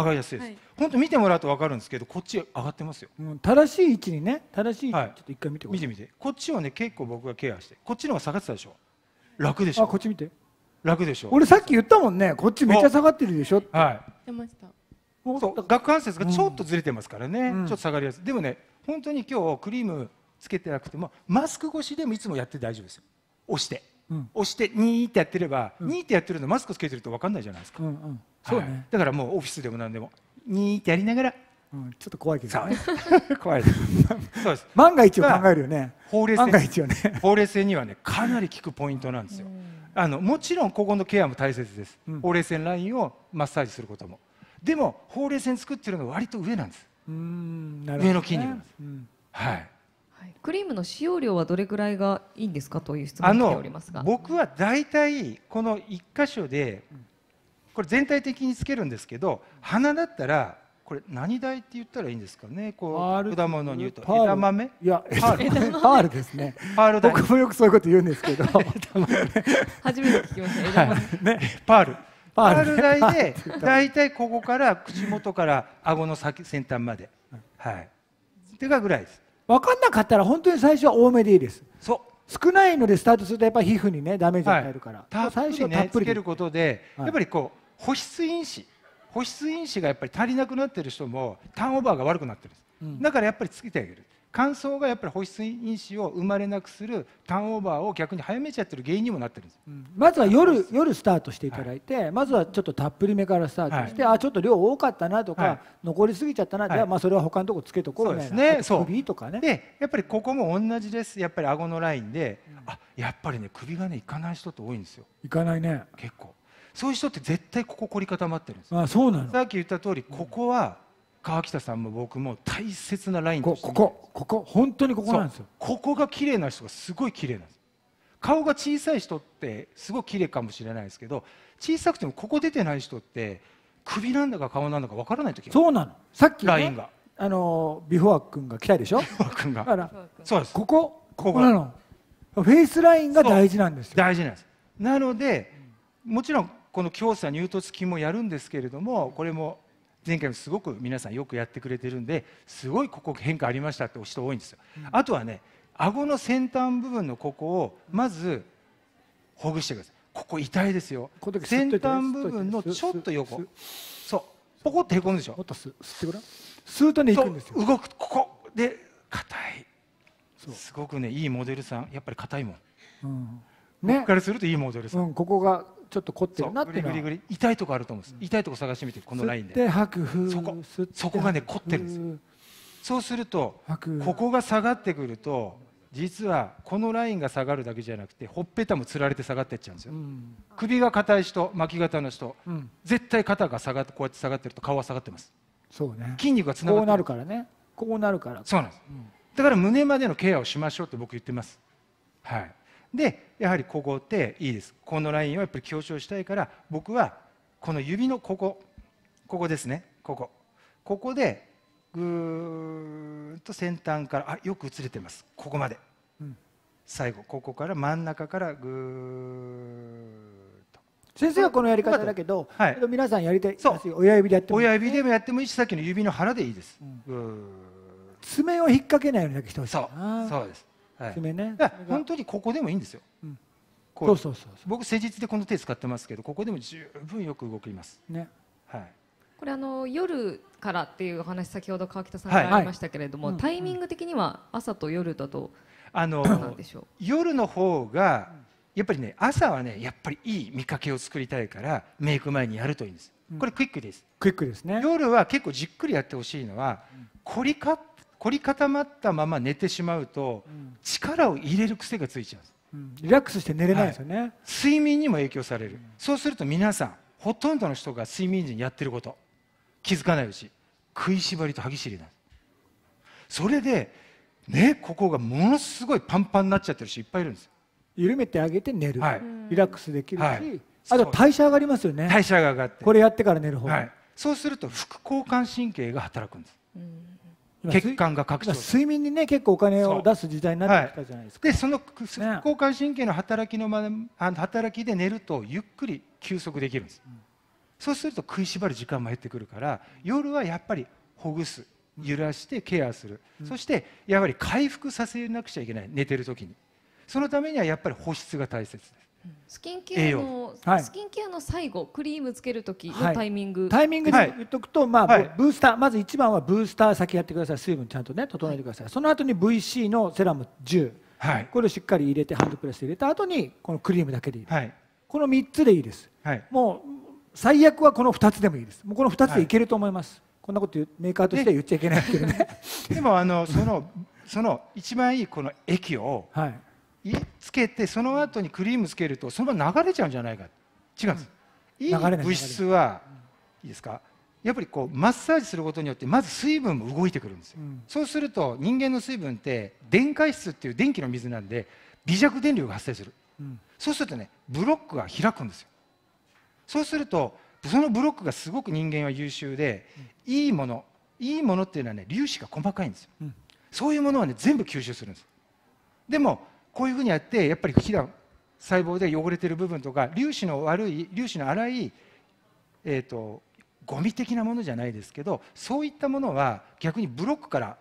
上がりやすいです、はい、本当見てもらうと分かるんですけどこっち上がってますよ、うん、正しい位置にね正しい位置、はい、ちょっと一回見て見ててこっちをね結構僕がケアしてこっちの方が下がってたでしょ楽でしょあこっち見て楽でしょ俺さっき言ったもんねこっちめっちゃ下がってるでしょってはい出ましたそう顎関節がちょっとずれてますからね、うん、ちょっと下がりやすいでもね本当に今日クリームつけてなくてもマスク越しでもいつもやって大丈夫ですよ押して、うん、押してニーってやってれば、うん、ニーってやってるのマスクつけてると分かんないじゃないですか、うんうんそうね、だからもうオフィスでも何でもにーってやりながら、うん、ちょっと怖いけど、ね、[laughs] 怖いそうです万が一を考えるよね法令制、ね、法令制にはねかなり効くポイントなんですよあのもちろんここのケアも大切です、うん、法令線ラインをマッサージすることもでも法令線作ってるのは割と上なんですうんなるほど、上の筋肉なんです、うん、はいクリームの使用量はどれぐらいがいいんですかという質問が来ておりますが僕は大体この1箇所でこれ全体的につけるんですけど花だったらこれ何代って言ったらいいんですかねこう果物に言うと枝豆いやパールですねパール僕もよくそういうこと言うんですけど [laughs] 初めて聞きました枝豆、はい、ねパールパール代でだいたいここから口元から顎の先先端まではいってかぐらいです分かんなかったら本当に最初は多めでいいですそう少ないのでスタートするとやっぱり皮膚にねダメージが入るから、はい、たっぷりねつけることで、はい、やっぱりこう保湿因子保湿因子がやっぱり足りなくなってる人もターンオーバーが悪くなってる、うん、だからやっぱりつけてあげる乾燥がやっぱり保湿因子を生まれなくするターンオーバーを逆に早めちゃってる原因にもなってるんです、うん、まずは夜夜スタートしていただいて、はい、まずはちょっとたっぷりめからスタートして、はい、あちょっと量多かったなとか、はい、残りすぎちゃったな、じゃまあそれは他のとこつけとこうみたいなね首とかねでやっぱりここも同じですやっぱり顎のラインで、うん、あやっぱりね首がねいかない人って多いんですよいかないね結構そういう人って絶対ここ凝り固まってるんですあそうなのさっき言った通りここは川北さんも僕も大切なラインとしてここここ本当にここなんですよここが綺麗な人がすごい綺麗なんです顔が小さい人ってすごい綺麗かもしれないですけど小さくてもここ出てない人って首なんだか顔なんだかわからない時そうなのさっき、ね、ラインがあのビフォア君が来たでしょビフォア君があらそうですここここなのフェイスラインが大事なんですよ大事なんですなのでもちろんこの強さ乳突筋もやるんですけれどもこれも前回もすごく皆さんよくやってくれてるんですごいここ変化ありましたってお人多いんですよ、うん、あとはね顎の先端部分のここをまずほぐしてくださいここ痛いですよ先端部分のちょっと横そうポコッとへこむでしょもっと吸ってごらん吸うとねいくんですよ動くここで硬いすごくねいいモデルさんやっぱり硬いもん、うんね、僕からするといいモデルさん、うん、ここがちょっと凝ってるなっていうのはグリ痛いとこあると思うんです、痛いとこ探してみてこのラインで吐くそこそこがね凝ってるんですそうするとここが下がってくると実はこのラインが下がるだけじゃなくてほっぺたもつられて下がってっちゃうんですよ、うん、首が硬い人巻き型の人、うん、絶対肩が下がってこうやって下がってると顔は下がってますそうね筋肉がつながってこうなるからねこうなるからそうなんです、うん、だから胸までのケアをしましょうって僕言ってますはいでやはりここっていいですこのラインをやっぱり強調したいから僕はこの指のここここですねここここでぐーっと先端からあよく映れてますここまで、うん、最後ここから真ん中からぐーっと先生はこのやり方だけど、はい、皆さんやりたいそう親指でやってもいい、ね、親指でもやってもいいしさっきの指の腹でいいです、うん、爪を引っ掛けないようにだけしてほしいそうそうです爪ね、だ本当にここでもいいんですよ、うんこうそうそうそう僕施術でこの手使ってますけどここでも十分よく動きますねはいこれあの夜からっていう話先ほど川北さんからありましたけれども、はいはい、タイミング的には朝と夜だとあの夜の方がやっぱりね朝はねやっぱりいい見かけを作りたいからメイク前にやるといいんですこれクイックです、うん、クイックですね夜は結構じっくりやってほしいのは、うん、凝り固凝り固まったまま寝てしまうと、うん、力を入れる癖がついちゃうんです、うん、リラックスして寝れないですよね、はい、睡眠にも影響される、うん、そうすると皆さんほとんどの人が睡眠時にやってること気づかないうち食いしばりと歯ぎしりなんですそれでねここがものすごいパンパンになっちゃってる人いっぱいいるんです緩めてあげて寝る、はい、リラックスできるし、はい、あと代謝上がりますよね代謝が上がってこれやってから寝る方が、そうすると副交感神経が働くんです、血管が拡張睡眠にね結構お金を出す時代になってきたじゃないですか、はい、でその交感神経の働きの、ま、あの働きで寝るとゆっくり休息できるんです、うん、そうすると食いしばる時間も減ってくるから夜はやっぱりほぐす揺らしてケアする、うん、そしてやはり回復させなくちゃいけない寝てる時にそのためにはやっぱり保湿が大切スキンケアの、はい、スキンケアの最後クリームつける時のタイミング、はい、タイミングで言っとくと、はい、まあ、ブースターまず一番はブースター先やってください水分ちゃんとね整えてください、その後に VC のセラム10、はい、これをしっかり入れてハンドプレス入れた後にこのクリームだけでいい、はい、この3つでいいです、はい、もう最悪はこの2つでもいいですもうこの2つでいけると思います、こんなことメーカーとしては言っちゃいけないけどねでもあのそのその一番いいこの液を、はいつけてその後にクリームつけるとそのまま流れちゃうんじゃないか違うんです、うん、いい物質はいいですかやっぱりこうマッサージすることによってまず水分も動いてくるんですよ、うん、そうすると人間の水分って電解質っていう電気の水なんで微弱電流が発生する、うん、そうするとねブロックが開くんですよそうするとそのブロックがすごく人間は優秀で、うん、いいものいいものっていうのはね粒子が細かいんですよ、そういうものはね全部吸収するんですでもこういうふうにやってやっぱりひだ細胞で汚れてる部分とか粒子の悪い粒子の粗い、えーと、ゴミ的なものじゃないですけどそういったものは逆にブロックから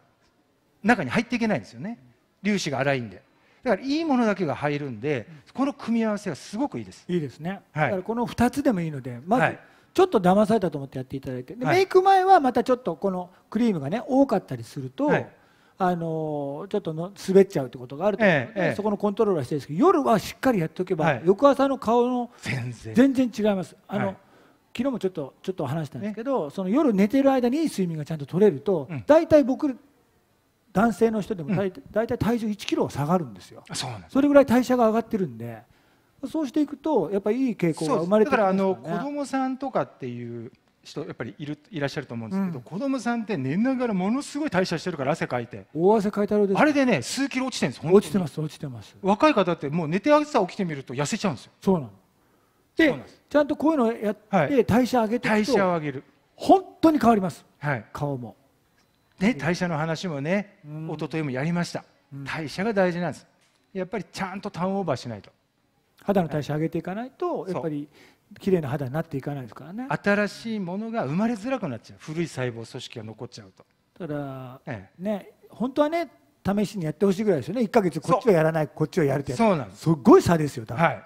中に入っていけないんですよね粒子が粗いんで。だからいいものだけが入るんで、この組み合わせはすごくいいです。いいですね。はい、だからこの2つでもいいので、まずちょっと騙されたと思ってやっていただいて、はい、メイク前はまたちょっとこのクリームがね多かったりすると、はいあのちょっとの滑っちゃうってことがあるとので、ええ、そこのコントロールはしてるんですけど夜はしっかりやっておけば、はい、翌朝の顔の全然違います。あの、はい、昨日もちょっとちょっと話したんですけど、その夜寝てる間にいい睡眠がちゃんと取れると、うん、大体僕男性の人でも大,、うん、大体体重1キロ下がるんですよそです。それぐらい代謝が上がってるんで、そうしていくとやっぱりいい傾向が生まれてるんですよね。だからあの子供さんとかっていう人やっぱりいるいらっしゃると思うんですけど、うん、子供さんって寝ながらものすごい代謝してるから汗かいて大汗かいたろうですあれでね数キロ落ちてるんです落ちてます落ちてます若い方ってもう寝て朝起きてみると痩せちゃうんですよそうなのでちゃんとこういうのをやって代謝上げて、はい、代謝を上げる本当に変わります、はい、顔もね代謝の話もね、うん、一昨日もやりました、うん、代謝が大事なんですやっぱりちゃんとターンオーバーしないと肌の代謝上げていかないと、はい、やっぱり綺麗な肌になっていかないですからね新しいものが生まれづらくなっちゃう古い細胞組織が残っちゃうとただ、ええ、ね本当はね試しにやってほしいぐらいですよね1か月こっちはやらないこっちはやるってそうなんですすごい差ですよ多分、はい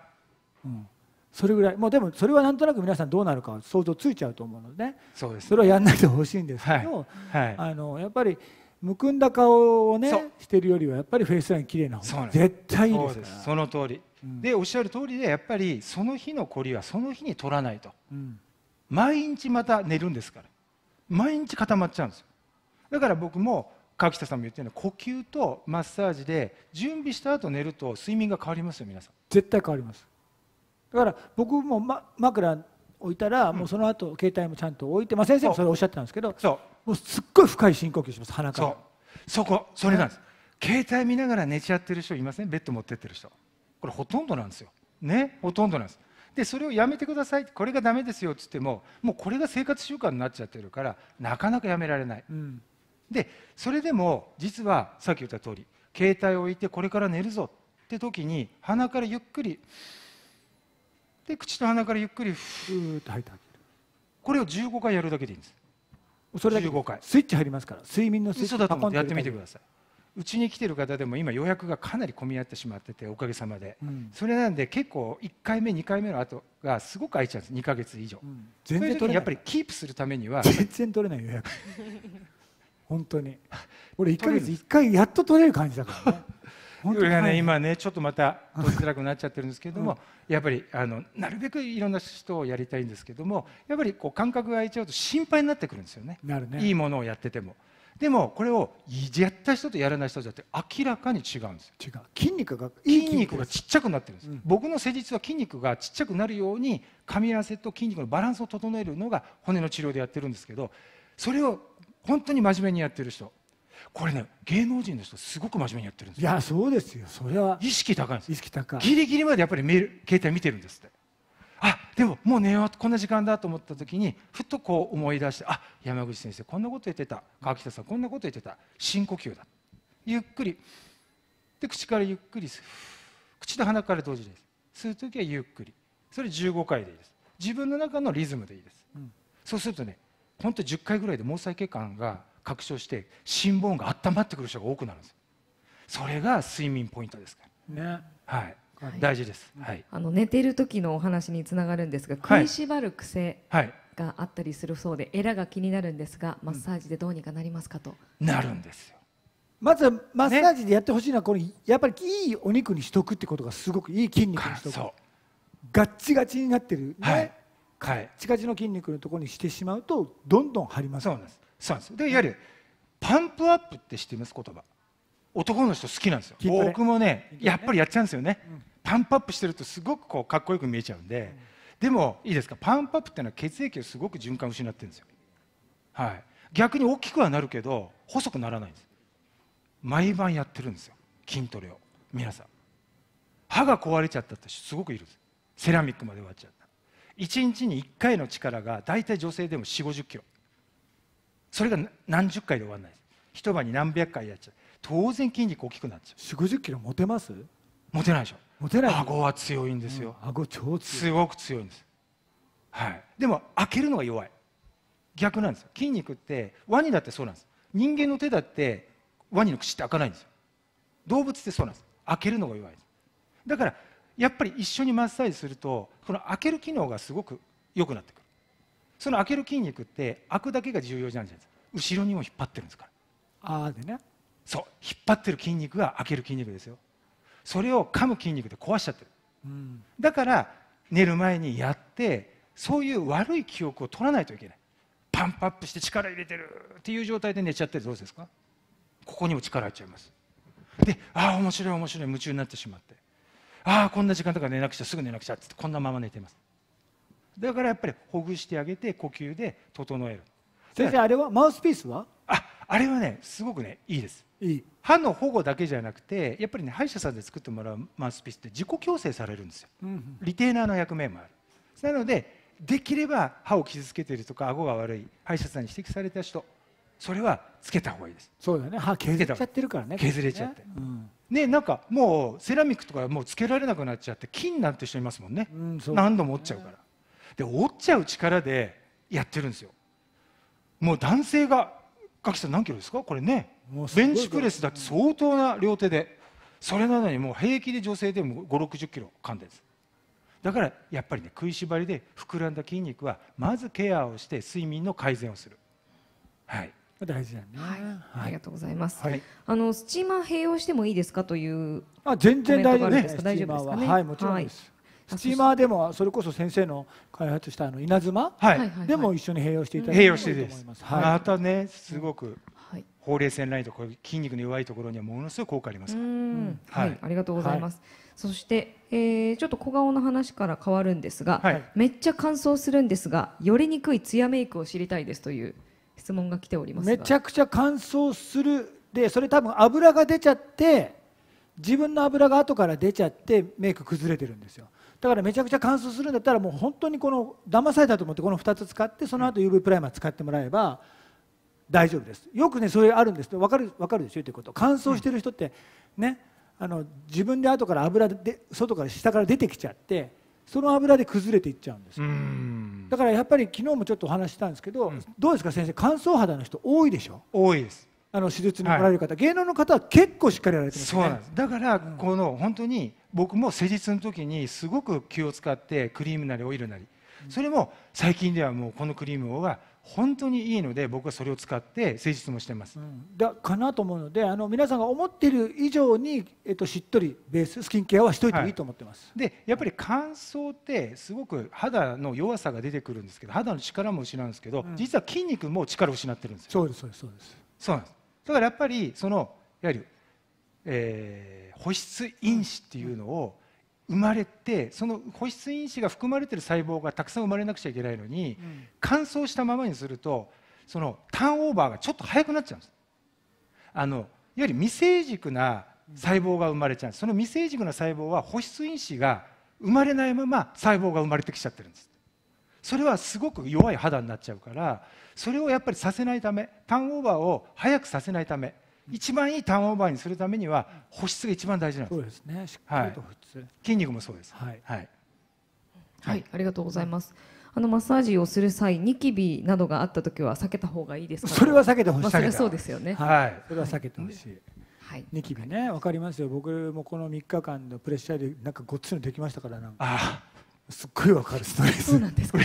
うん、それぐらいもうでもそれはなんとなく皆さんどうなるか想像ついちゃうと思うので、ね,、そうです、ね、それはやらないでほしいんですけど、はいはい、あのやっぱりむくんだ顔をねしてるよりはやっぱりフェイスライン綺麗な方が絶対いいですからその通りでおっしゃる通りでやっぱりその日の凝りはその日に取らないと、うん、毎日また寝るんですから毎日固まっちゃうんですよだから僕も柿田さんも言ってるのは呼吸とマッサージで準備した後寝ると睡眠が変わりますよ皆さん絶対変わりますだから僕も、ま、枕置いたら、もうその後携帯もちゃんと置いて、まあ、先生もそれおっしゃってたんですけどそうもうすっごい深い深呼吸します鼻からそうそこそれなんです、ね、携帯見ながら寝ちゃってる人いませんベッド持ってってる人これほとんどなんですよ。ね、ほとんどなんです。でそれをやめてくださいこれがダメですよっつってももうこれが生活習慣になっちゃってるからなかなかやめられない、うん、でそれでも実はさっき言った通り携帯を置いてこれから寝るぞって時に鼻からゆっくりで口と鼻からゆっくりふーっと吐いてあげるこれを15回やるだけでいいんですそれだけ15回スイッチ入りますから睡眠のスイッチをだと思ってやってみてくださいうちに来てる方でも今予約がかなり混み合ってしまってておかげさまで、うん、それなんで結構1回目2回目の後がすごく空いちゃうんです2か月以上、うん、全然取れないやっぱりキープするためには全然取れない予約 [laughs] 本当に俺1か月1回やっと取れる感じだからね [laughs] 本当ね、今ねちょっとまた取りづらくなっちゃってるんですけれども、[laughs] うん、やっぱりあのなるべくいろんな人をやりたいんですけどもやっぱりこう感覚が空いちゃうと心配になってくるんですよね、ね、いいものをやっててもでもこれをやった人とやらない人じゃって明らかに違うんです違う筋肉が筋肉がちっちゃくなってるんです、うん、僕の施術は筋肉がちっちゃくなるように噛み合わせと筋肉のバランスを整えるのが骨の治療でやってるんですけどそれを本当に真面目にやってる人これね芸能人の人すごく真面目にやってるんですいやそうですよそれは意識高いんです意識高いギリギリまでやっぱり携帯見てるんですってでももう寝ようこんな時間だと思った時にふっとこう思い出してあ山口先生こんなこと言ってた川北さんこんなこと言ってた深呼吸だゆっくりで口からゆっくり吸う口と鼻から同時です吸う時はゆっくりそれ15回でいいです自分の中のリズムでいいです、うん、そうするとね本当と10回ぐらいで毛細血管が拡張して心房が温まってくる人が多くなるんですそれが睡眠ポイントですからねはい大事です、はい、あの寝ている時のお話につながるんですが食いしばる癖があったりするそうで、エラが気になるんですがマッサージでどうにかなりますかと、なるんですよまずマッサージでやってほしいのは、これやっぱりいいお肉にしとくってことがすごくいい筋肉にしとくガッチガチになってる、ね、はいはい、チカチの筋肉のところにしてしまうとどんどん張りますそうなんですそうなんですでいわゆるパンプアップって知ってます言葉男の人好きなんですよ僕もねやっぱりやっちゃうんですよね、うんパンプアップしてるとすごくこうかっこよく見えちゃうんで、でもいいですかパンプアップっていうのは血液をすごく循環を失ってるんですよ、はい、逆に大きくはなるけど細くならないんです毎晩やってるんですよ筋トレを皆さん歯が壊れちゃったってすごくいるんですセラミックまで割っちゃった1日に1回の力が大体女性でも4 5 0キロそれが何十回で終わらないです一晩に何百回やっちゃう当然筋肉大きくなっちゃう4 5 0キロ持てます持てないでしょ持てない顎は強いんですよ、うん、顎超すごく強いんです、はい、でも開けるのが弱い逆なんです筋肉ってワニだってそうなんです人間の手だってワニの口って開かないんですよ動物ってそうなんです開けるのが弱いですだからやっぱり一緒にマッサージするとこの開ける機能がすごく良くなってくるその開ける筋肉って開くだけが重要じゃないですか後ろにも引っ張ってるんですからああでねそう引っ張ってる筋肉が開ける筋肉ですよそれを噛む筋肉で壊しちゃってる、うん、だから寝る前にやってそういう悪い記憶を取らないといけないパンプアップして力入れてるっていう状態で寝ちゃってどうですかここにも力入っちゃいますでああ面白い面白い夢中になってしまってああこんな時間とか寝なくちゃすぐ寝なくちゃってこんなまま寝てますだからやっぱりほぐしてあげて呼吸で整える先生あれはマウスピースはあれはねすごくねいいですいい歯の保護だけじゃなくてやっぱりね歯医者さんで作ってもらうマウスピースって自己矯正されるんですよ、うんうん、リテーナーの役目もあるなのでできれば歯を傷つけてるとか顎が悪い歯医者さんに指摘された人それはつけた方がいいですそうだね歯削れちゃってるからね削れちゃって、ね、うんね、なんかもうセラミックとかもうつけられなくなっちゃって金なんて人いますもんねうん、ね何度も折っちゃうからで折っちゃう力でやってるんですよもう男性が垣さん何キロですかこれねベンチプレスだって相当な両手でそれなのにもう平気で女性でも5 6 0キロ噛んでるだからやっぱりね食いしばりで膨らんだ筋肉はまずケアをして睡眠の改善をするはい大事だね、はい、ありがとうございます、はい、あのスチーマー併用してもいいですかというあ全然大丈夫です大丈夫ですかねはいもちろんです、はいスチーマーでもそれこそ先生の開発したあの稲妻、はい、でも一緒に併用していただきいと思います。はい、またねすごく、はいほうれい線ラインとこう筋肉の弱いところにはものすごく効果あります、うん、はい、はい、ありがとうございます、はい、そして、えー、ちょっと小顔の話から変わるんですが、はい、めっちゃ乾燥するんですがよりにくいツヤメイクを知りたいですという質問が来ておりますめちゃくちゃ乾燥するでそれ多分油が出ちゃって自分の油が後から出ちゃってメイク崩れてるんですよだからめちゃくちゃ乾燥するんだったらもう本当にこの騙されたと思ってこの2つ使ってその後 UV プライマー使ってもらえば大丈夫ですよくねそれあるんです分かる分かるでしょということ乾燥してる人ってねあの自分で後から油で外から下から出てきちゃってその油で崩れていっちゃうんですだからやっぱり昨日もちょっとお話したんですけど、どうですか先生乾燥肌の人多いでしょ多いですあの手術に来られる方、芸能の方は結構しっかりやられてます、ね、そうなんですだから、この本当に僕も施術の時にすごく気を使ってクリームなりオイルなりそれも最近ではもうこのクリームが本当にいいので僕はそれを使って施術もしてます、うん、だかなと思うのであの皆さんが思っている以上に、えっと、しっとりベーススキンケアはしといていいと思ってます、はい、でやっぱり乾燥ってすごく肌の弱さが出てくるんですけど肌の力も失うんですけど、うん、実は筋肉も力を失ってるんですよそうですそうですそうですそうなんですだからやっぱりそのやはりえー、保湿因子っていうのを生まれてその保湿因子が含まれてる細胞がたくさん生まれなくちゃいけないのに、うん、乾燥したままにするとそのターンオーバーがちょっと早くなっちゃうんです。あのいわゆる未成熟な細胞が生まれちゃうんですその未成熟な細胞は保湿因子が生まれないまま細胞が生まれてきちゃってるんですそれはすごく弱い肌になっちゃうからそれをやっぱりさせないためターンオーバーを早くさせないため一番いいターンオーバーにするためには保湿が一番大事なんです。ね。筋肉もそうです。はい。はい。はい、ありがとうございます。あのマッサージをする際、ニキビなどがあった時は避けた方がいいですか。それは避けてほしい。それはそうですよね。はい。それは避けてほしい。はい、ニキビね、わかりますよ。僕もこの3日間のプレッシャーで、なんかごっついのできましたから、なんか。ああ。すっごいわかるストレス。そうなんですか。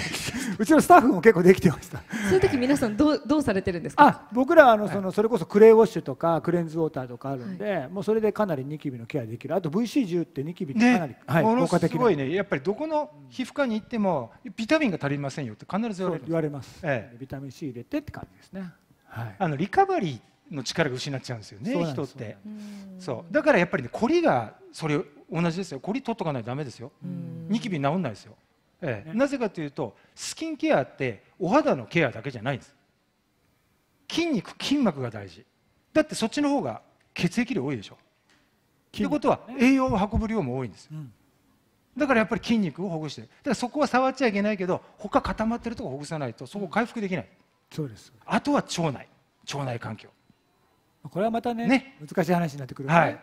うちのスタッフも結構できてました。そういう時皆さんどうどうされてるんですか。あ、僕らあのそのそれこそクレーウォッシュとかクレンズウォーターとかあるんで、はい、もうそれでかなりニキビのケアできる。あと VC10 ってニキビってかなり、ね、はい、効果的すごいね。やっぱりどこの皮膚科に行ってもビタミンが足りませんよって必ず言われる。言われます。ええ、ビタミン C 入れてって感じですね。はい、あのリカバリーの力が失っちゃうんですよね人ってそうだからやっぱりね凝りがそれ同じですよ凝り取っとかないとだめですよニキビ治んないですよ、ええ、ね、なぜかというとスキンケアってお肌のケアだけじゃないんです筋肉筋膜が大事だってそっちの方が血液量多いでしょってことは栄養を運ぶ量も多いんです、うん、だからやっぱり筋肉をほぐしてだからそこは触っちゃいけないけど他固まってるとこほぐさないとそこ回復できない、そうですあとは腸内腸内環境これはまたね、ね、難しい話になってくる、はい、うん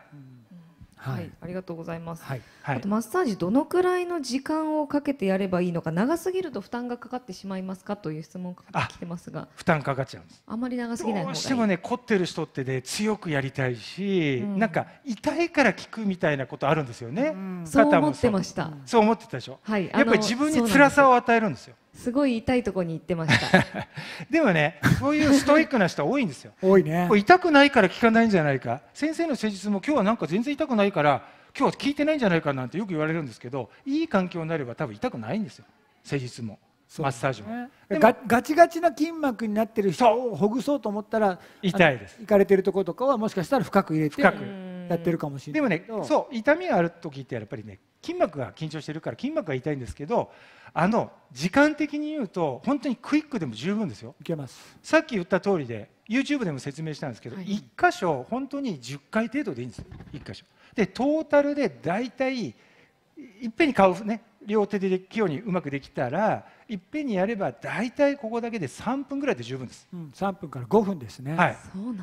はい、はい、ありがとうございます、はい、あとマッサージどのくらいの時間をかけてやればいいのか長すぎると負担がかかってしまいますかという質問が来てますが負担かかっちゃうんですあまり長すぎないどうしてもね凝ってる人ってね強くやりたいし、うん、なんか痛いから効くみたいなことあるんですよね、うん、そう思ってましたそう思ってたでしょ、はい、やっぱり自分に辛さを与えるんですよすごい痛いところに行ってました [laughs] でもねそういうストイックな人多いんですよ多いね痛くないから聞かないんじゃないか先生の施術も今日はなんか全然痛くないから今日は聞いてないんじゃないかなんてよく言われるんですけどいい環境になれば多分痛くないんですよ施術も。マッサージも,、ね、ガガチガチな筋膜になってる人をほぐそうと思ったら痛いです行かれてるとことかはもしかしたら深く入れて深くやってるかもしれないでもねそう痛みがある時ってやっぱりね筋膜が緊張してるから筋膜が痛いんですけどあの時間的に言うと本当にクイックでも十分ですよいけますさっき言った通りで YouTube でも説明したんですけど、はい、1箇所本当に10回程度でいいんです1箇所でトータルで大体いっぺんに顔ね両手で器用にうまくできたらいっぺんにやれば大体ここだけで3分ぐらいで十分です、うん、3分から5分ですね、はい、ね、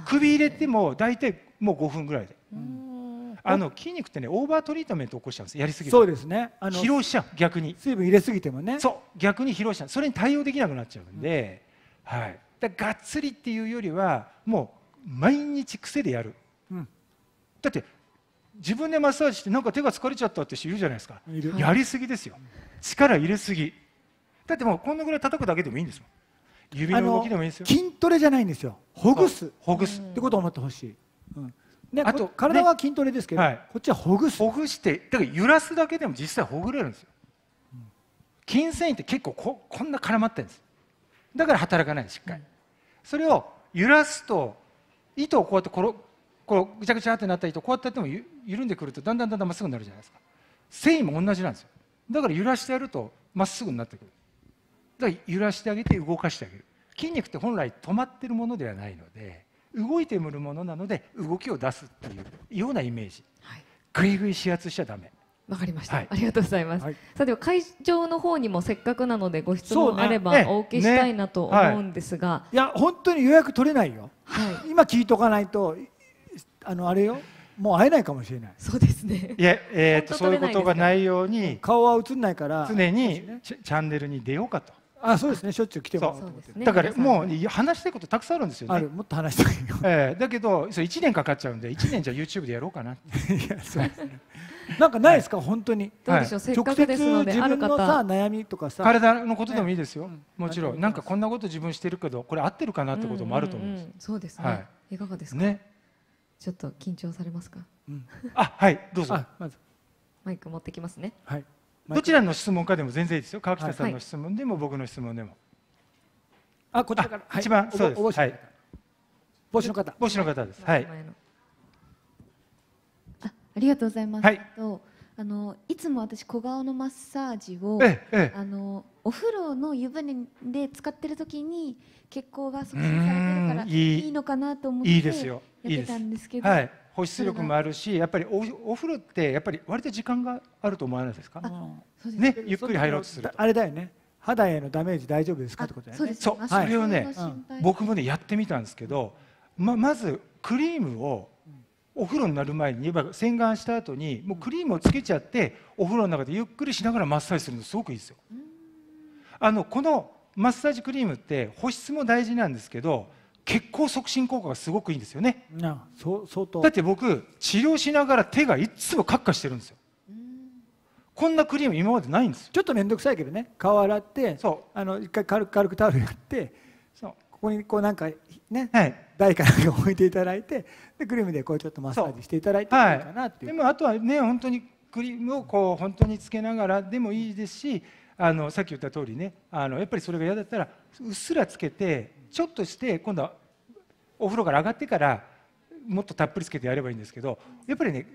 首入れても大体もう5分ぐらいで。うんあの筋肉ってねオーバートリートメント起こしちゃうんですやりすぎるそうですねあの疲労しちゃう逆に水分入れすぎてもねそう逆に疲労しちゃうそれに対応できなくなっちゃうんで、うん、はいだがっつりっていうよりはもう毎日癖でやる、うん、だって自分でマッサージしてなんか手が疲れちゃったって人いるじゃないですかやりすぎですよ、うん、力入れすぎだってもうこんなぐらい叩くだけでもいいんですもん指の動きでもいいですよ筋トレじゃないんですよほぐすほぐすってことを思ってほしい、うん、ね、あと体は筋トレですけど、こっちはほぐすほぐしてだから揺らすだけでも実際ほぐれるんですよ、筋繊維って結構ここんな絡まってるんですだから働かないしっかり、うん、それを揺らすと糸をこうやってころこうぐちゃぐちゃってなった糸こうやってやってもゆ緩んでくるとだんだんだんだんまっすぐになるじゃないですか繊維も同じなんですよだから揺らしてやるとまっすぐになってくるだから揺らしてあげて動かしてあげる筋肉って本来止まってるものではないので動いてもるものなので動きを出すっていうようなイメージ、はい、グイグイ指圧しちゃだめ。わかりました、はい、ありがとうございます、はい、さて会場の方にもせっかくなのでご質問あればお受けしたいなと思うんですが、ねねはい、いや本当に予約取れないよ、はい、[laughs] 今聞いとかないとあのあれよもう会えないかもしれないそうですねいや、えーと、とそういうことがないように顔は映んないから常にチャンネルに出ようかとあそうですねしょっちゅう来てもす。ね、だからもう話したいことたくさんあるんですよねもっと話したいよ、えー、だけどそれ1年かかっちゃうんで1年じゃ YouTube でやろうかな [laughs] いやそうですねなんかないですか、はい、本当にどうでしょう、はい、せっかくですので自分のさ悩みとかさ体のことでもいいですよ、はい、もちろんなんかこんなこと自分してるけどこれ合ってるかなってこともあると思うんです、うんうんうん、そうですね、はい、いかがですかねちょっと緊張されますか、うん、あはいどうぞまずマイク持ってきますねはいどちらの質問かでも全然いいですよ川北さんの質問でも、僕の質問でもあこちらから、一番そうです帽子、はい、帽子の方帽子の方ですはいあありがとうございます、はい、とあのいつも私小顔のマッサージを、ええ、あのお風呂の湯船で使ってる時に血行が促進されてるからいいのかなと思ってやってたんですけどいいです、はい、保湿力もあるしやっぱりお風呂ってやっぱり割と時間があると思わないですか、ねゆっくり入ろうとするあれだよね肌へのダメージ大丈夫ですかってことだよねそう、それをね、僕もねやってみたんですけど、ままずクリームをお風呂になる前に洗顔した後にもうクリームをつけちゃってお風呂の中でゆっくりしながらマッサージするのすごくいいですよあのこのマッサージクリームって保湿も大事なんですけど血行促進効果がすごくいいんですよねだって僕治療しながら手がいつもカッカしてるんですよこんなクリーム今までないんですちょっと面倒くさいけどね顔洗ってあの一回軽く軽くタオルやってここにこうなんかね、はい、台かなんか置いていただいてでクリームでこうちょっとマッサージしていただいてもいいかなっていう、はい、でもあとはね本当にクリームをこう本当につけながらでもいいですしあのさっき言った通りねあのやっぱりそれが嫌だったらうっすらつけてちょっとして今度はお風呂から上がってからもっとたっぷりつけてやればいいんですけどやっぱりね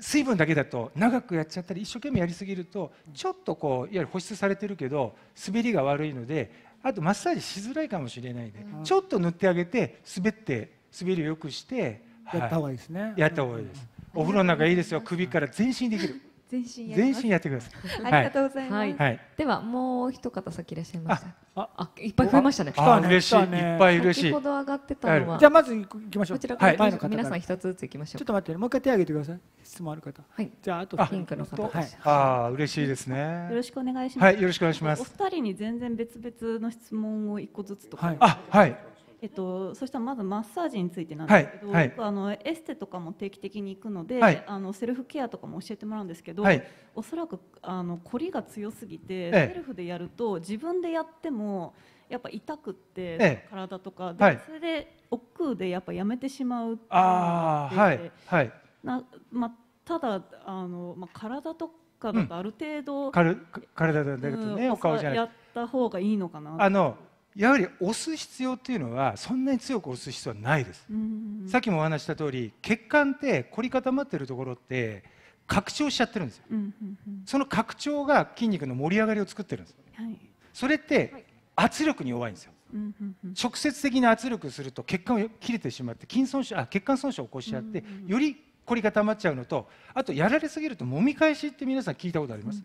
水分だけだと長くやっちゃったり一生懸命やりすぎるとちょっとこういわゆる保湿されてるけど滑りが悪いのであとマッサージしづらいかもしれないで、うん、ちょっと塗ってあげて滑って滑りを良くして、はい、やった方がいいですねやった方がいいです、うん、お風呂の中いいですよ首から全身できる全身全身やってくださ [laughs] い。ありがとうございます。はい、ではもう一方先いらっしゃいます。あ、あ、いっぱい増えましたね。あ、嬉しい。いっぱい嬉しい。ほど上がってたのは。じゃあまず行きましょう。こちらからはい、方皆さん一つずつ行きましょう。ちょっと待って、もう一回手挙げてください。質問ある方。はい。じゃああとピンクの方。はい。ああ、嬉しいですね。よろしくお願いします。はい、よろしくお願いします。お二人に全然別々の質問を一個ずつとか。あ、はい。えっと、そしたらまずマッサージについてなんですけど、はい、僕あのエステとかも定期的に行くので、はい、あのセルフケアとかも教えてもらうんですけど、はい、おそらくあの凝りが強すぎて、セルフでやると自分でやってもやっぱ痛くって、体とかで、それで億劫でやっぱやめてしまうってあ、はいはいなまあ、ただあの、まあ、体とかだとある程度、うん、体で、ね、うん、お顔じゃないやった方がいいのかなあのやはり押す必要っていうのはそんなに強く押す必要はないです、さっきもお話した通り血管って凝り固まってるところって拡張しちゃってるんですよ、その拡張が筋肉の盛り上がりを作ってるんです、はい、それって圧力に弱いんですよ、直接的な圧力すると血管を切れてしまって筋損傷あ血管損傷を起こしちゃって、より凝り固まっちゃうのとあとやられすぎると揉み返しって皆さん聞いたことあります、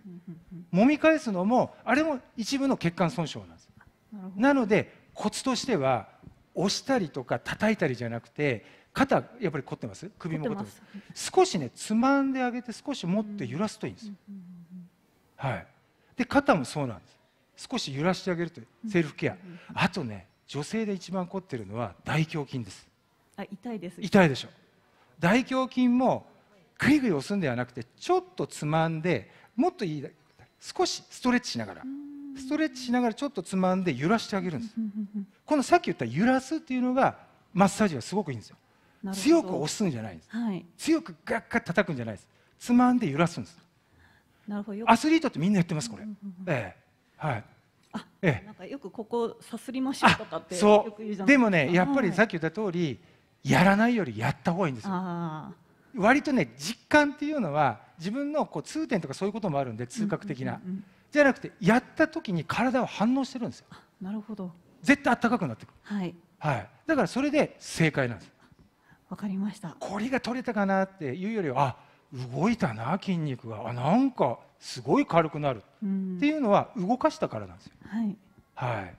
揉み返すのもあれも一部の血管損傷なんですなのでコツとしては押したりとか叩いたりじゃなくて肩やっぱり凝ってます首も凝ってます少しねつまんであげて少し持って揺らすといいんですよ、はいで肩もそうなんです少し揺らしてあげるとセルフケア、あとね女性で一番凝ってるのは大胸筋ですあ痛いです痛いでしょう大胸筋もぐいぐい押すんではなくてちょっとつまんでもっといい少しストレッチしながら、ストレッチしながらちょっとつまんで揺らしてあげるんですこのさっき言った揺らすっていうのがマッサージはすごくいいんですよ強く押すんじゃないんです、はい、強くガッガッ叩くんじゃないですつまんで揺らすんですなるほどアスリートってみんなやってますこれ、ええはいあええ、なんかよくここさすりましょうとかってそうでもねやっぱりさっき言った通り、やらないよりやった方がいいんですよ割とね実感っていうのは自分のこう通点とかそういうこともあるんで痛覚的な、うんうんうんじゃなくてやった時に体は反応してるんですよなるほど絶対暖かくなってくるはい、はい、だからそれで正解なんですわかりましたこれが取れたかなっていうよりはあ動いたな筋肉があなんかすごい軽くなるっていうのは動かしたからなんですよはいはい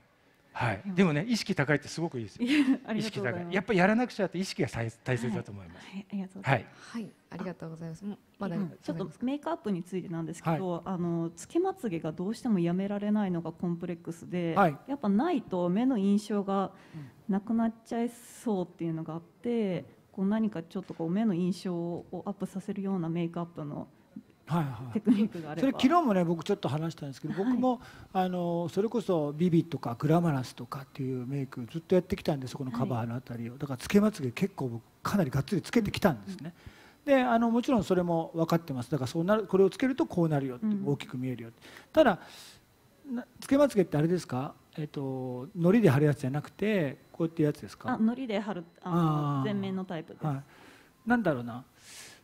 はい、でもね意識高いってすごくいいですよ。意識高い。やっぱりやらなくちゃって意識が大切だと思います。はい、ありがとうございます。はい。はいありがとうございます。まだちょっとメイクアップについてなんですけど、はい、あのつけまつげがどうしてもやめられないのがコンプレックスで、はい、やっぱないと目の印象がなくなっちゃいそうっていうのがあって、こう何かちょっとこう目の印象をアップさせるようなメイクアップのはいはい、テクニックがあれそれ昨日もね僕ちょっと話したんですけど、はい、僕もあのそれこそビビとかグラマラスとかっていうメイクずっとやってきたんでそこのカバーのあたりを、はい、だからつけまつげ結構僕かなりがっつりつけてきたんですね、うであのもちろんそれも分かってますだからそうなるこれをつけるとこうなるよって、大きく見えるよ、うん、ただつけまつげってあれですかえっと、りで貼るやつじゃなくてこうやってやつですかのりで貼るあの全面のタイプです、はい、なんだろうな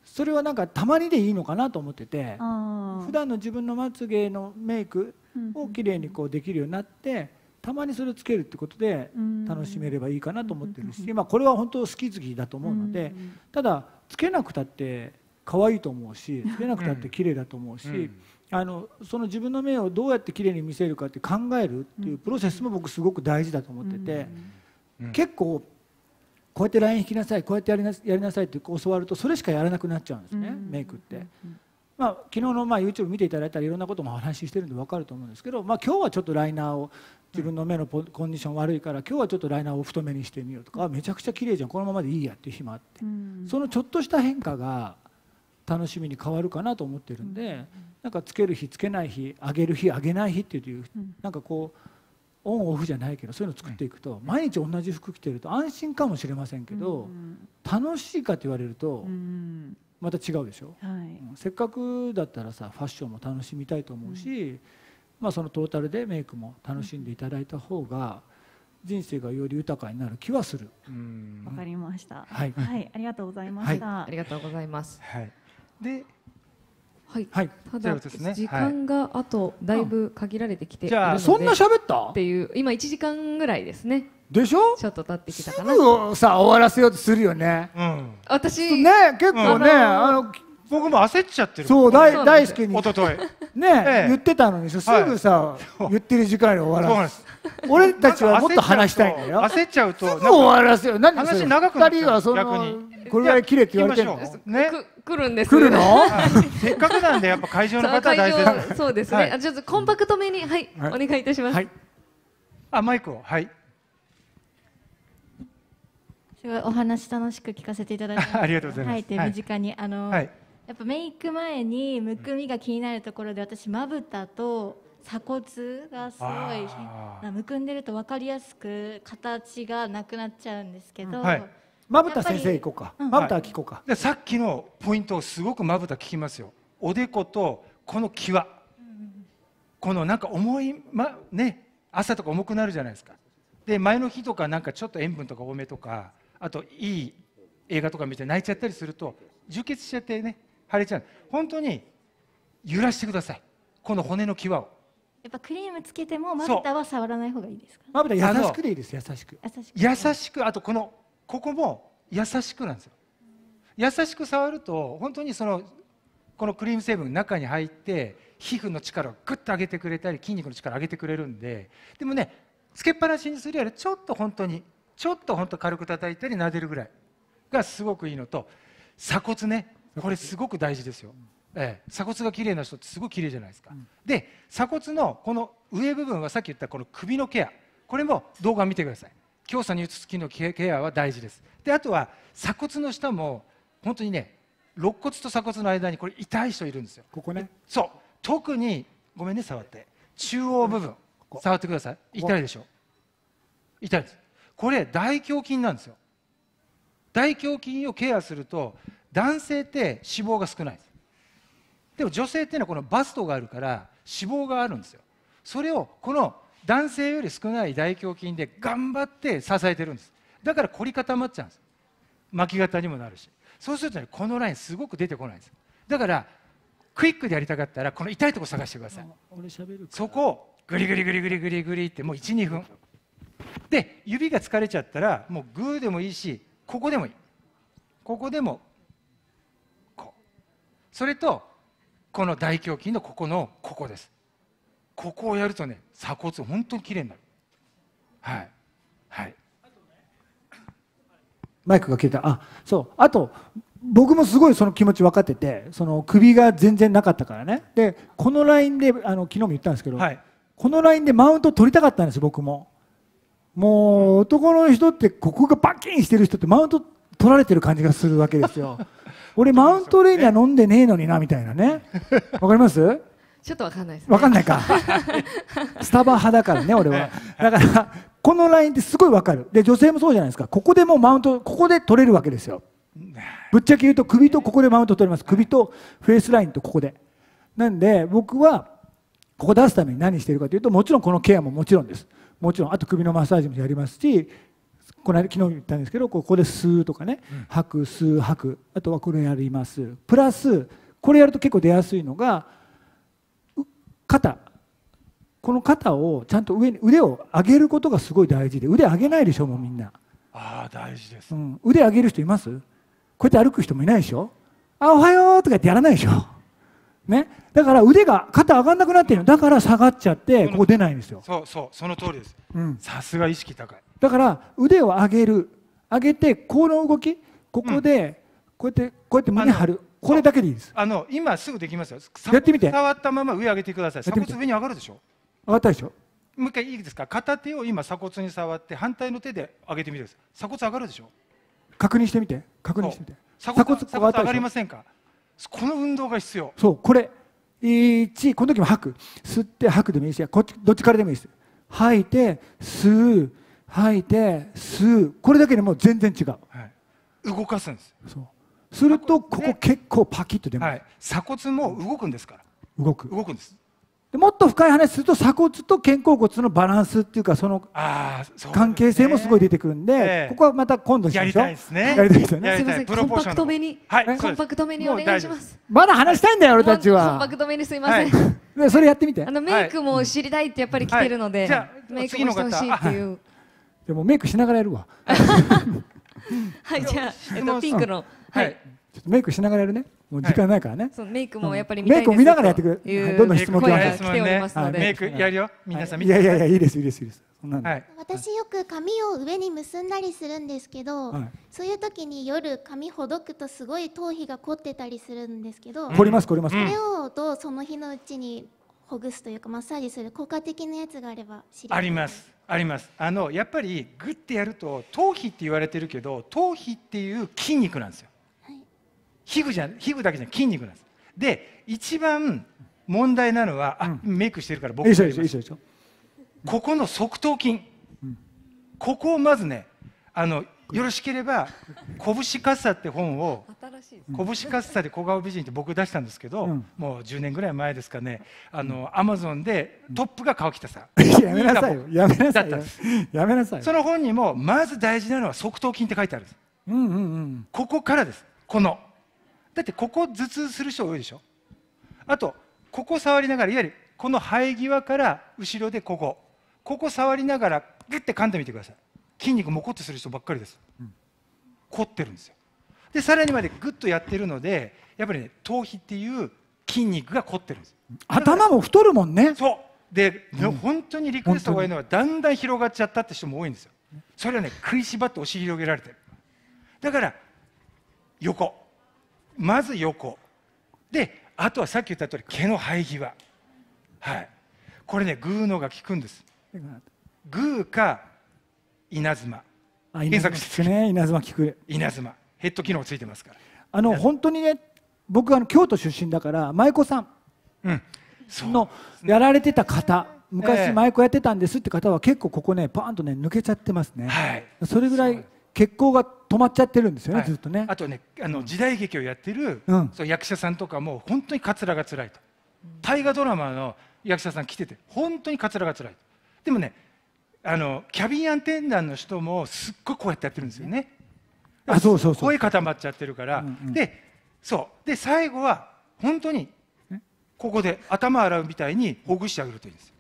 それはなんかたまにでいいのかなと思ってて普段の自分のまつげのメイクをきれいにこうできるようになって、たまにそれをつけるってことで楽しめればいいかなと思ってるし、まあ、これは本当好き好きだと思うので、ただつけなくたって可愛いと思うしつけなくたって綺麗だと思うし、うん、あのその自分の目をどうやって綺麗に見せるかって考えるっていうプロセスも僕すごく大事だと思ってて、うん、結構こうやって LINE 引きなさいこうやってやりなさいって教わるとそれしかやらなくなっちゃうんですね、メイクって。まあ、昨日のまあ YouTube 見ていただいたらいろんなこともお話ししてるんで分かると思うんですけど、まあ、今日はちょっとライナーを自分の目のコンディション悪いから今日はちょっとライナーを太めにしてみようとか、めちゃくちゃ綺麗じゃんこのままでいいやっていう日もあって、そのちょっとした変化が楽しみに変わるかなと思ってるんで、なんかつける日つけない日上げる日あげない日っていう、なんかこうオンオフじゃないけどそういうのを作っていくと、毎日同じ服着てると安心かもしれませんけど、楽しいかと言われると。うんまた違うでしょ、はい、せっかくだったらさファッションも楽しみたいと思うし、うん、まあ、そのトータルでメイクも楽しんでいただいた方が人生がより豊かになる気はするわかりました、はい、はい、ありがとうございました、ありがとうございます、はい、ではい、はい、ただ、ね、時間があとだいぶ限られてきてはい、じゃあそんな喋ったっていう今1時間ぐらいですねでしょちょっと経ってきたかなさ終わらせようとするよね、うん、私ね結構ね、うん、あの僕も焦っちゃってるそう大大好きにね、ええ、言ってたのにすぐさ、はい、言ってる時間に終わらす俺たちはもっと話したいんだよ焦っちゃうとすぐ終わらせよ何話長くな人ちその逆にこれぐらい切れって言われてるね来るんです来るのせっかくなんでやっぱ会場の方大切そうですね、はい、ちょっとコンパクトめにはい、はい、お願いいたします、はい、あマイクをはいすごいお話楽しく聞かせていただいて [laughs] ありがとうございます、はい、で身近に、はい、あの、はい、やっぱメイク前にむくみが気になるところで私まぶたと鎖骨がすごいなむくんでると分かりやすく形がなくなっちゃうんですけど、うんはい、まぶた先生行こうか、うん、まぶた聞こうか、でさっきのポイントをすごくまぶた聞きますよおでことこの際、うん、このなんか重い、まね、朝とか重くなるじゃないですかで前の日とかなんかちょっと塩分とか多めとかあといい映画とか見て泣いちゃったりすると充血しちゃってね腫れちゃう本当に揺らしてくださいこの骨の際をやっぱクリームつけてもまぶたは触らない方がいいですかまぶた優しくでいいです優しく優しくあとこのここも優しくなんですよ優しく触ると本当にそのこのクリーム成分の中に入って皮膚の力をグッと上げてくれたり筋肉の力を上げてくれるんででもねつけっぱなしにするよりちょっと本当にちょっと本当軽く叩いたり撫でるぐらいがすごくいいのと鎖骨ねこれすごく大事ですよ、ええ、鎖骨が綺麗な人ってすごい綺麗じゃないですか、うん、で鎖骨のこの上部分はさっき言ったこの首のケアこれも動画見てください強さに移す機のケアは大事ですであとは鎖骨の下も本当にね肋骨と鎖骨の間にこれ痛い人いるんですよここねそう特にごめんね触って中央部分触ってください痛いでしょ痛いですこれ大胸筋なんですよ大胸筋をケアすると男性って脂肪が少ないですでも女性っていうのはこのバストがあるから脂肪があるんですよそれをこの男性より少ない大胸筋で頑張って支えてるんですだから凝り固まっちゃうんです巻き型にもなるしそうするとねこのラインすごく出てこないんですだからクイックでやりたかったらこの痛いとこ探してくださいそこをグリグリグリグリグリグリってもう12分で指が疲れちゃったらもうグーでもいいしここでもいいここでもこうそれとこの大胸筋のここのここですここをやるとね鎖骨本当にきれいになるはいはいマイクが切れたあそうあと僕もすごいその気持ち分かっててその首が全然なかったからねでこのラインであの昨日も言ったんですけど、はい、このラインでマウント取りたかったんです僕ももう男の人ってここがバキンしてる人ってマウント取られてる感じがするわけですよ [laughs] 俺マウントレーニア飲んでねえのになみたいなねわかりますちょっとわかんないです、ね、わかんないか [laughs] スタバ派だからね俺はだからこのラインってすごいわかるで女性もそうじゃないですかここでもうマウントここで取れるわけですよぶっちゃけ言うと首とここでマウント取れます首とフェイスラインとここでなんで僕はここ出すために何してるかというともちろんこのケアももちろんですもちろんあと首のマッサージもやりますしこの間昨日言ったんですけどここで吸うとかね、吐く吸う吐くあとはこれやりますプラスこれやると結構出やすいのが肩この肩をちゃんと上に腕を上げることがすごい大事で腕上げないでしょもうみんなああ大事です、うん、腕上げる人いますこうやって歩く人もいないでしょあおはようとかってやらないでしょね、だから腕が肩上がんなくなってるのだから下がっちゃってここ出ないんですよそうそうその通りですさすが意識高いだから腕を上げる上げてこの動きここでこうやってこうやって胸張るこれだけでいいですあの今すぐできますよやってみて触ったまま上上げてください鎖骨上に上がるでしょ上がったでしょもう一回いいですか片手を今鎖骨に触って反対の手で上げてみてください鎖骨上がるでしょ確認してみて確認してみて鎖骨鎖骨上がりませんかこの運動が必要そうこれ1この時も吐く吸って吐くでもいいしこっちどっちからでもいいです吐いて吸う吐いて吸うこれだけでも全然違う、はい、動かすんですそうするとここ結構パキッと出ます、はい、鎖骨も動くんですから動く動くんですでもっと深い話すると鎖骨と肩甲骨のバランスっていうかその関係性もすごい出てくるんで、ね、ここはまた今度しましょう。やりたいですね。やりたいですね。すみません。コンパクトめに、はい、コンパクトめにお願いします。まだ話したいんだよ俺たちは。コンパクトめにすみません。はい、それやってみて。あのメイクも知りたいってやっぱり来てるので、はい、メイクもしてほしいっていう。でもメイクしながらやるわ。[laughs] はいじゃあえっとピンクのはい、ちょっとメイクしながらやるね。もう時間ないからね、そうメイクもやっぱりメイクを見ながらやってくれ、どんどん質問来ます、ねはメイクやるよ皆さん、い、やいやいやいいですいいですいいですそんなはい、私よく髪を上に結んだりするんですけど、そういう時に夜髪ほどくとすごい頭皮が凝ってたりするんですけど凝ります凝ります、そをとその日のうちにほぐすというかマッサージする効果的なやつがあれば知りたいありますありますあのやっぱりグッてやると頭皮って言われてるけど頭皮っていう筋肉なんですよ皮膚じゃ皮膚だけじゃ筋肉なんですで一番問題なのは、うん、あメイクしてるから僕がここの側頭筋、うん、ここをまずねあのよろしければ「拳かっさ」って本を「拳かっさ」で小顔美人って僕出したんですけど、うん、もう10年ぐらい前ですかねあの、アマゾンでトップが川北さん [laughs] やめなさいよやめなさいやめなさいその本にもまず大事なのは側頭筋って書いてあるんです、うんうんうん、ここからですこのだってここ頭痛する人多いでしょあとここ触りながらいわゆるこの生え際から後ろでここここ触りながらグッて噛んでみてください筋肉もこっとする人ばっかりです、うん、凝ってるんですよでさらにまでグッとやってるのでやっぱりね頭皮っていう筋肉が凝ってるんです頭も太るもんねそうで、うん、本当にリクエストがいいのはだんだん広がっちゃったって人も多いんですよそれはね食いしばって押し広げられてるだから横まず横であとはさっき言った通り毛の生え際はいこれねグーのが効くんですグーか稲妻検索してね稲妻効く稲妻ヘッド機能ついてますからあの本当にね僕あの京都出身だから舞妓さんうん、そのやられてた方、昔舞妓やってたんですって方は結構ここねパーンとね抜けちゃってますね、はい、それぐらい血行が止まっちゃってるんですよね、はい、ずっとねあとねあの時代劇をやってる、うん、そ役者さんとかも本当にかつらがつらいと大河ドラマの役者さん来てて本当にかつらがつらいとでもねあのキャビンアンテンダンの人もすっごいこうやってやってるんですよねあそうそうそう声固まっちゃってるから、うんうん、でそうで最後は本当にここで頭洗うみたいにほぐしてあげるといいんです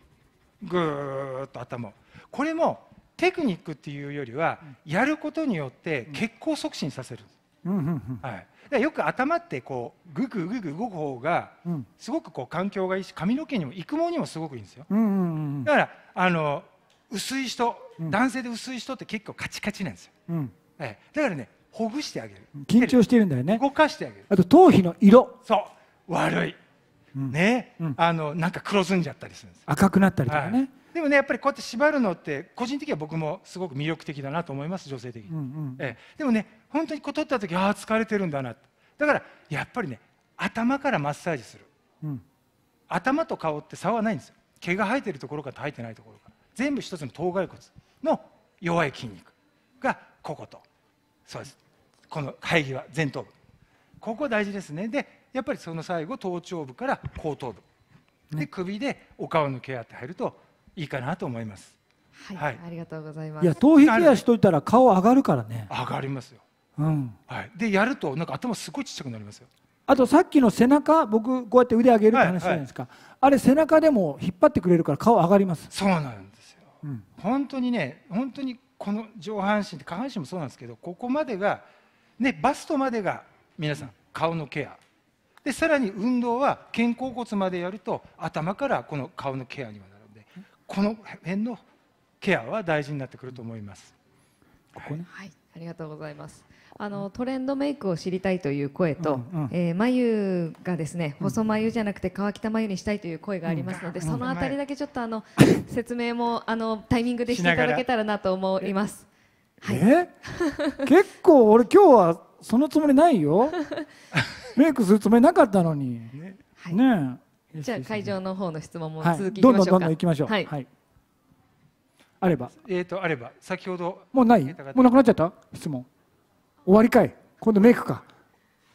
ぐーっと頭これもテクニックっていうよりはやることによって血行促進させる、うん、はい、よく頭ってこうググググ動く方がすごくこう環境がいいし髪の毛にも育毛にもすごくいいんですよ、うんうんうん、だからあの薄い人、男性で薄い人って結構カチカチなんですよ、うん、はい、だからねほぐしてあげる緊張してるんだよね動かしてあげるあと頭皮の色そう悪い、ね、うん、あのなんか黒ずんじゃったりするんです赤くなったりとかね、はいでもねやっぱりこうやって縛るのって個人的には僕もすごく魅力的だなと思います女性的に、うんうん、ええ、でもね本当にこう取った時ああ疲れてるんだなだからやっぱりね頭からマッサージする、うん、頭と顔って差はないんですよ毛が生えてるところかと生えてないところか全部一つの頭蓋骨の弱い筋肉がこことそうですこの会議際前頭部ここ大事ですねでやっぱりその最後頭頂部から後頭部、ね、で首でお顔のケアって入るといいかなと思います。はい、はい、ありがとうございます。いや頭皮ケアしといたら顔上がるからね。上がりますよ。うん。はい。でやるとなんか頭すごいちっちゃくなりますよ。あとさっきの背中僕こうやって腕上げるって話じゃないですか、はいはい、あれ背中でも引っ張ってくれるから顔上がりますそうなんですよ、うん、本当にね本当にこの上半身下半身もそうなんですけどここまでが、ね、バストまでが皆さん顔のケアでさらに運動は肩甲骨までやると頭からこの顔のケアにはこの辺のケアは大事になってくると思います。ここね、はい、ありがとうございます。あのトレンドメイクを知りたいという声と、うんうん、えー、眉がですね細眉じゃなくて川北眉にしたいという声がありますので、うん、そのあたりだけちょっとあの [laughs] 説明もあのタイミングでしていただけたらなと思います。はい、え結構俺今日はそのつもりないよ。[laughs] メイクするつもりなかったのに。ね。はい、ねじゃあ会場の方の質問も続きましょうか、はい、どんどんどんどんいきましょう、はい、はい、あればえっ、ー、とあれば先ほどもうないもうなくなっちゃった質問終わりかい今度メイクか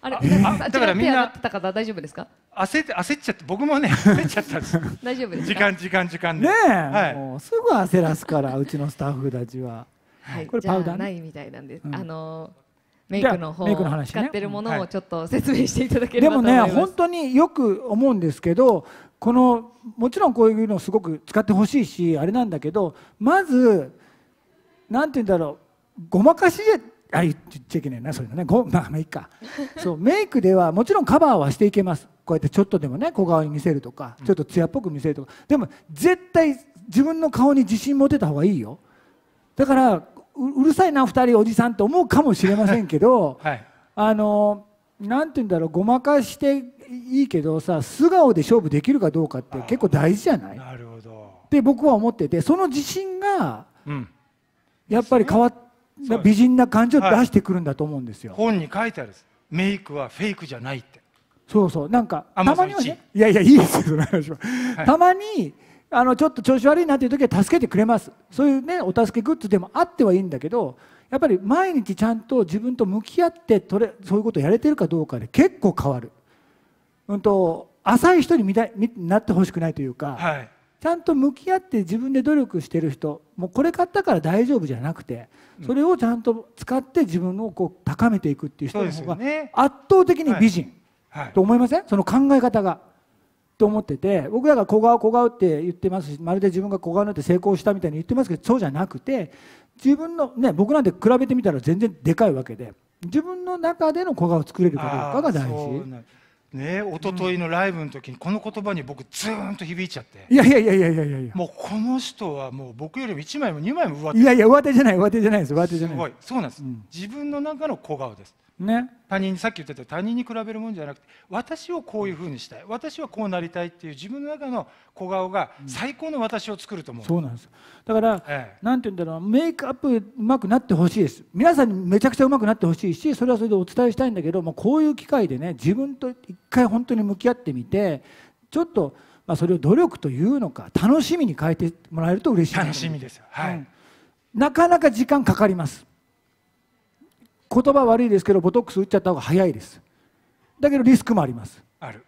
あれ、えー、だからみんなた方大丈夫ですか焦って焦っちゃって僕もね [laughs] 焦っちゃったんです大丈夫です時間時間時間ねえ、はい、もうすぐ焦らすからうちのスタッフたちは、はい、これパウダー、ね、ないみたいなんです、うん、あのーメイクの方を使ってるものをちょっと説明していただければと思います、でもね本当によく思うんですけどこのもちろんこういうのすごく使ってほしいしあれなんだけどまず何て言うんだろうごまかしであ言っちゃいけないなそれねごまあまあいいか [laughs] そうメイクではもちろんカバーはしていけますこうやってちょっとでもね小顔に見せるとかちょっと艶っぽく見せるとか、うん、でも絶対自分の顔に自信持てた方がいいよだからうるさいな2人おじさんって思うかもしれませんけど、[laughs] はい、あのなんて言うんだろうごまかしていいけどさ素顔で勝負できるかどうかって結構大事じゃないなるほどって僕は思っててその自信が、うん、やっぱり変わった美人な感じを出してくるんだと思うんですよ、はい、本に書いてあるですメイクはフェイクじゃないってそうそうなんかたまにはねいやいやいいですよ、はい、たまにあのちょっと調子悪いなという時は助けてくれますそういうねお助けグッズでもあってはいいんだけどやっぱり毎日ちゃんと自分と向き合ってそれそういうことをやれてるかどうかで結構変わる、うんと、浅い人にみたになってほしくないというか、はい、ちゃんと向き合って自分で努力してる人もうこれ買ったから大丈夫じゃなくてそれをちゃんと使って自分をこう高めていくっていう人の方が圧倒的に美人、と思いません、はいはい、その考え方が。と思ってて僕らが小顔小顔って言ってますしまるで自分が小顔になって成功したみたいに言ってますけどそうじゃなくて自分のね僕なんて比べてみたら全然でかいわけで自分の中での小顔を作れるかどうかが大事。ね、一昨日のライブの時にこの言葉に僕ずーんと響いちゃっていやいやいやいやいやいやもうこの人はもう僕よりも1枚も2枚も上手いやいや上手じゃない上手じゃないです上手じゃないすごいそうなんです、うん、自分の中の小顔ですね、他人さっき言ってた他人に比べるもんじゃなくて私をこういうふうにしたい私はこうなりたいっていう自分の中の小顔が最高の私を作ると思う、うん、そうなんですだから、ええ、なんて言うんだろうメイクアップうまくなってほしいです皆さんにめちゃくちゃうまくなってほしいしそれはそれでお伝えしたいんだけどもこういう機会でね自分と一回本当に向き合ってみてちょっと、まあ、それを努力というのか楽しみに変えてもらえると嬉しい楽しみですよ、はい、うん、なかなか時間かかります言葉悪いですけどボトックス打っちゃった方が早いですだけどリスクもありますある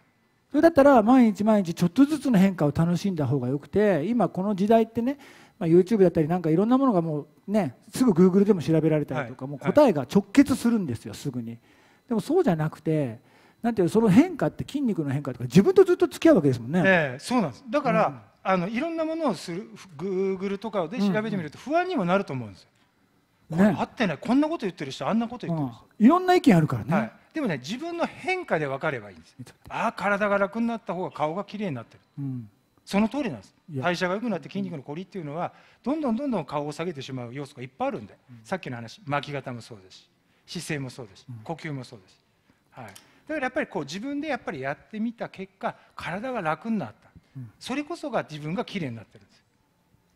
それだったら毎日毎日ちょっとずつの変化を楽しんだ方がよくて今この時代ってね、まあ、YouTube だったりなんかいろんなものがもうねすぐ Google でも調べられたりとか、もう答えが直結するんですよすぐにでもそうじゃなくてなんていうその変化って筋肉の変化とか自分とずっと付き合うわけですもんね、えー、そうなんですだから、うん、あのいろんなものをする Google とかで調べてみると不安にもなると思うんですよ、これ合ってい、こんなこと言ってる人あんなこと言ってる人、うん、いろんな意見あるからね、はい、でもね自分の変化で分かればいいんですああ体が楽になった方が顔が綺麗になってる、うん、その通りなんです代謝が良くなって筋肉のこりっていうのはどんどんどんどん顔を下げてしまう要素がいっぱいあるんで、うん、さっきの話巻き方もそうですし姿勢もそうですし、呼吸もそうですはい、だからやっぱりこう自分でやっぱりやってみた結果体が楽になった、それこそが自分が綺麗になってるんです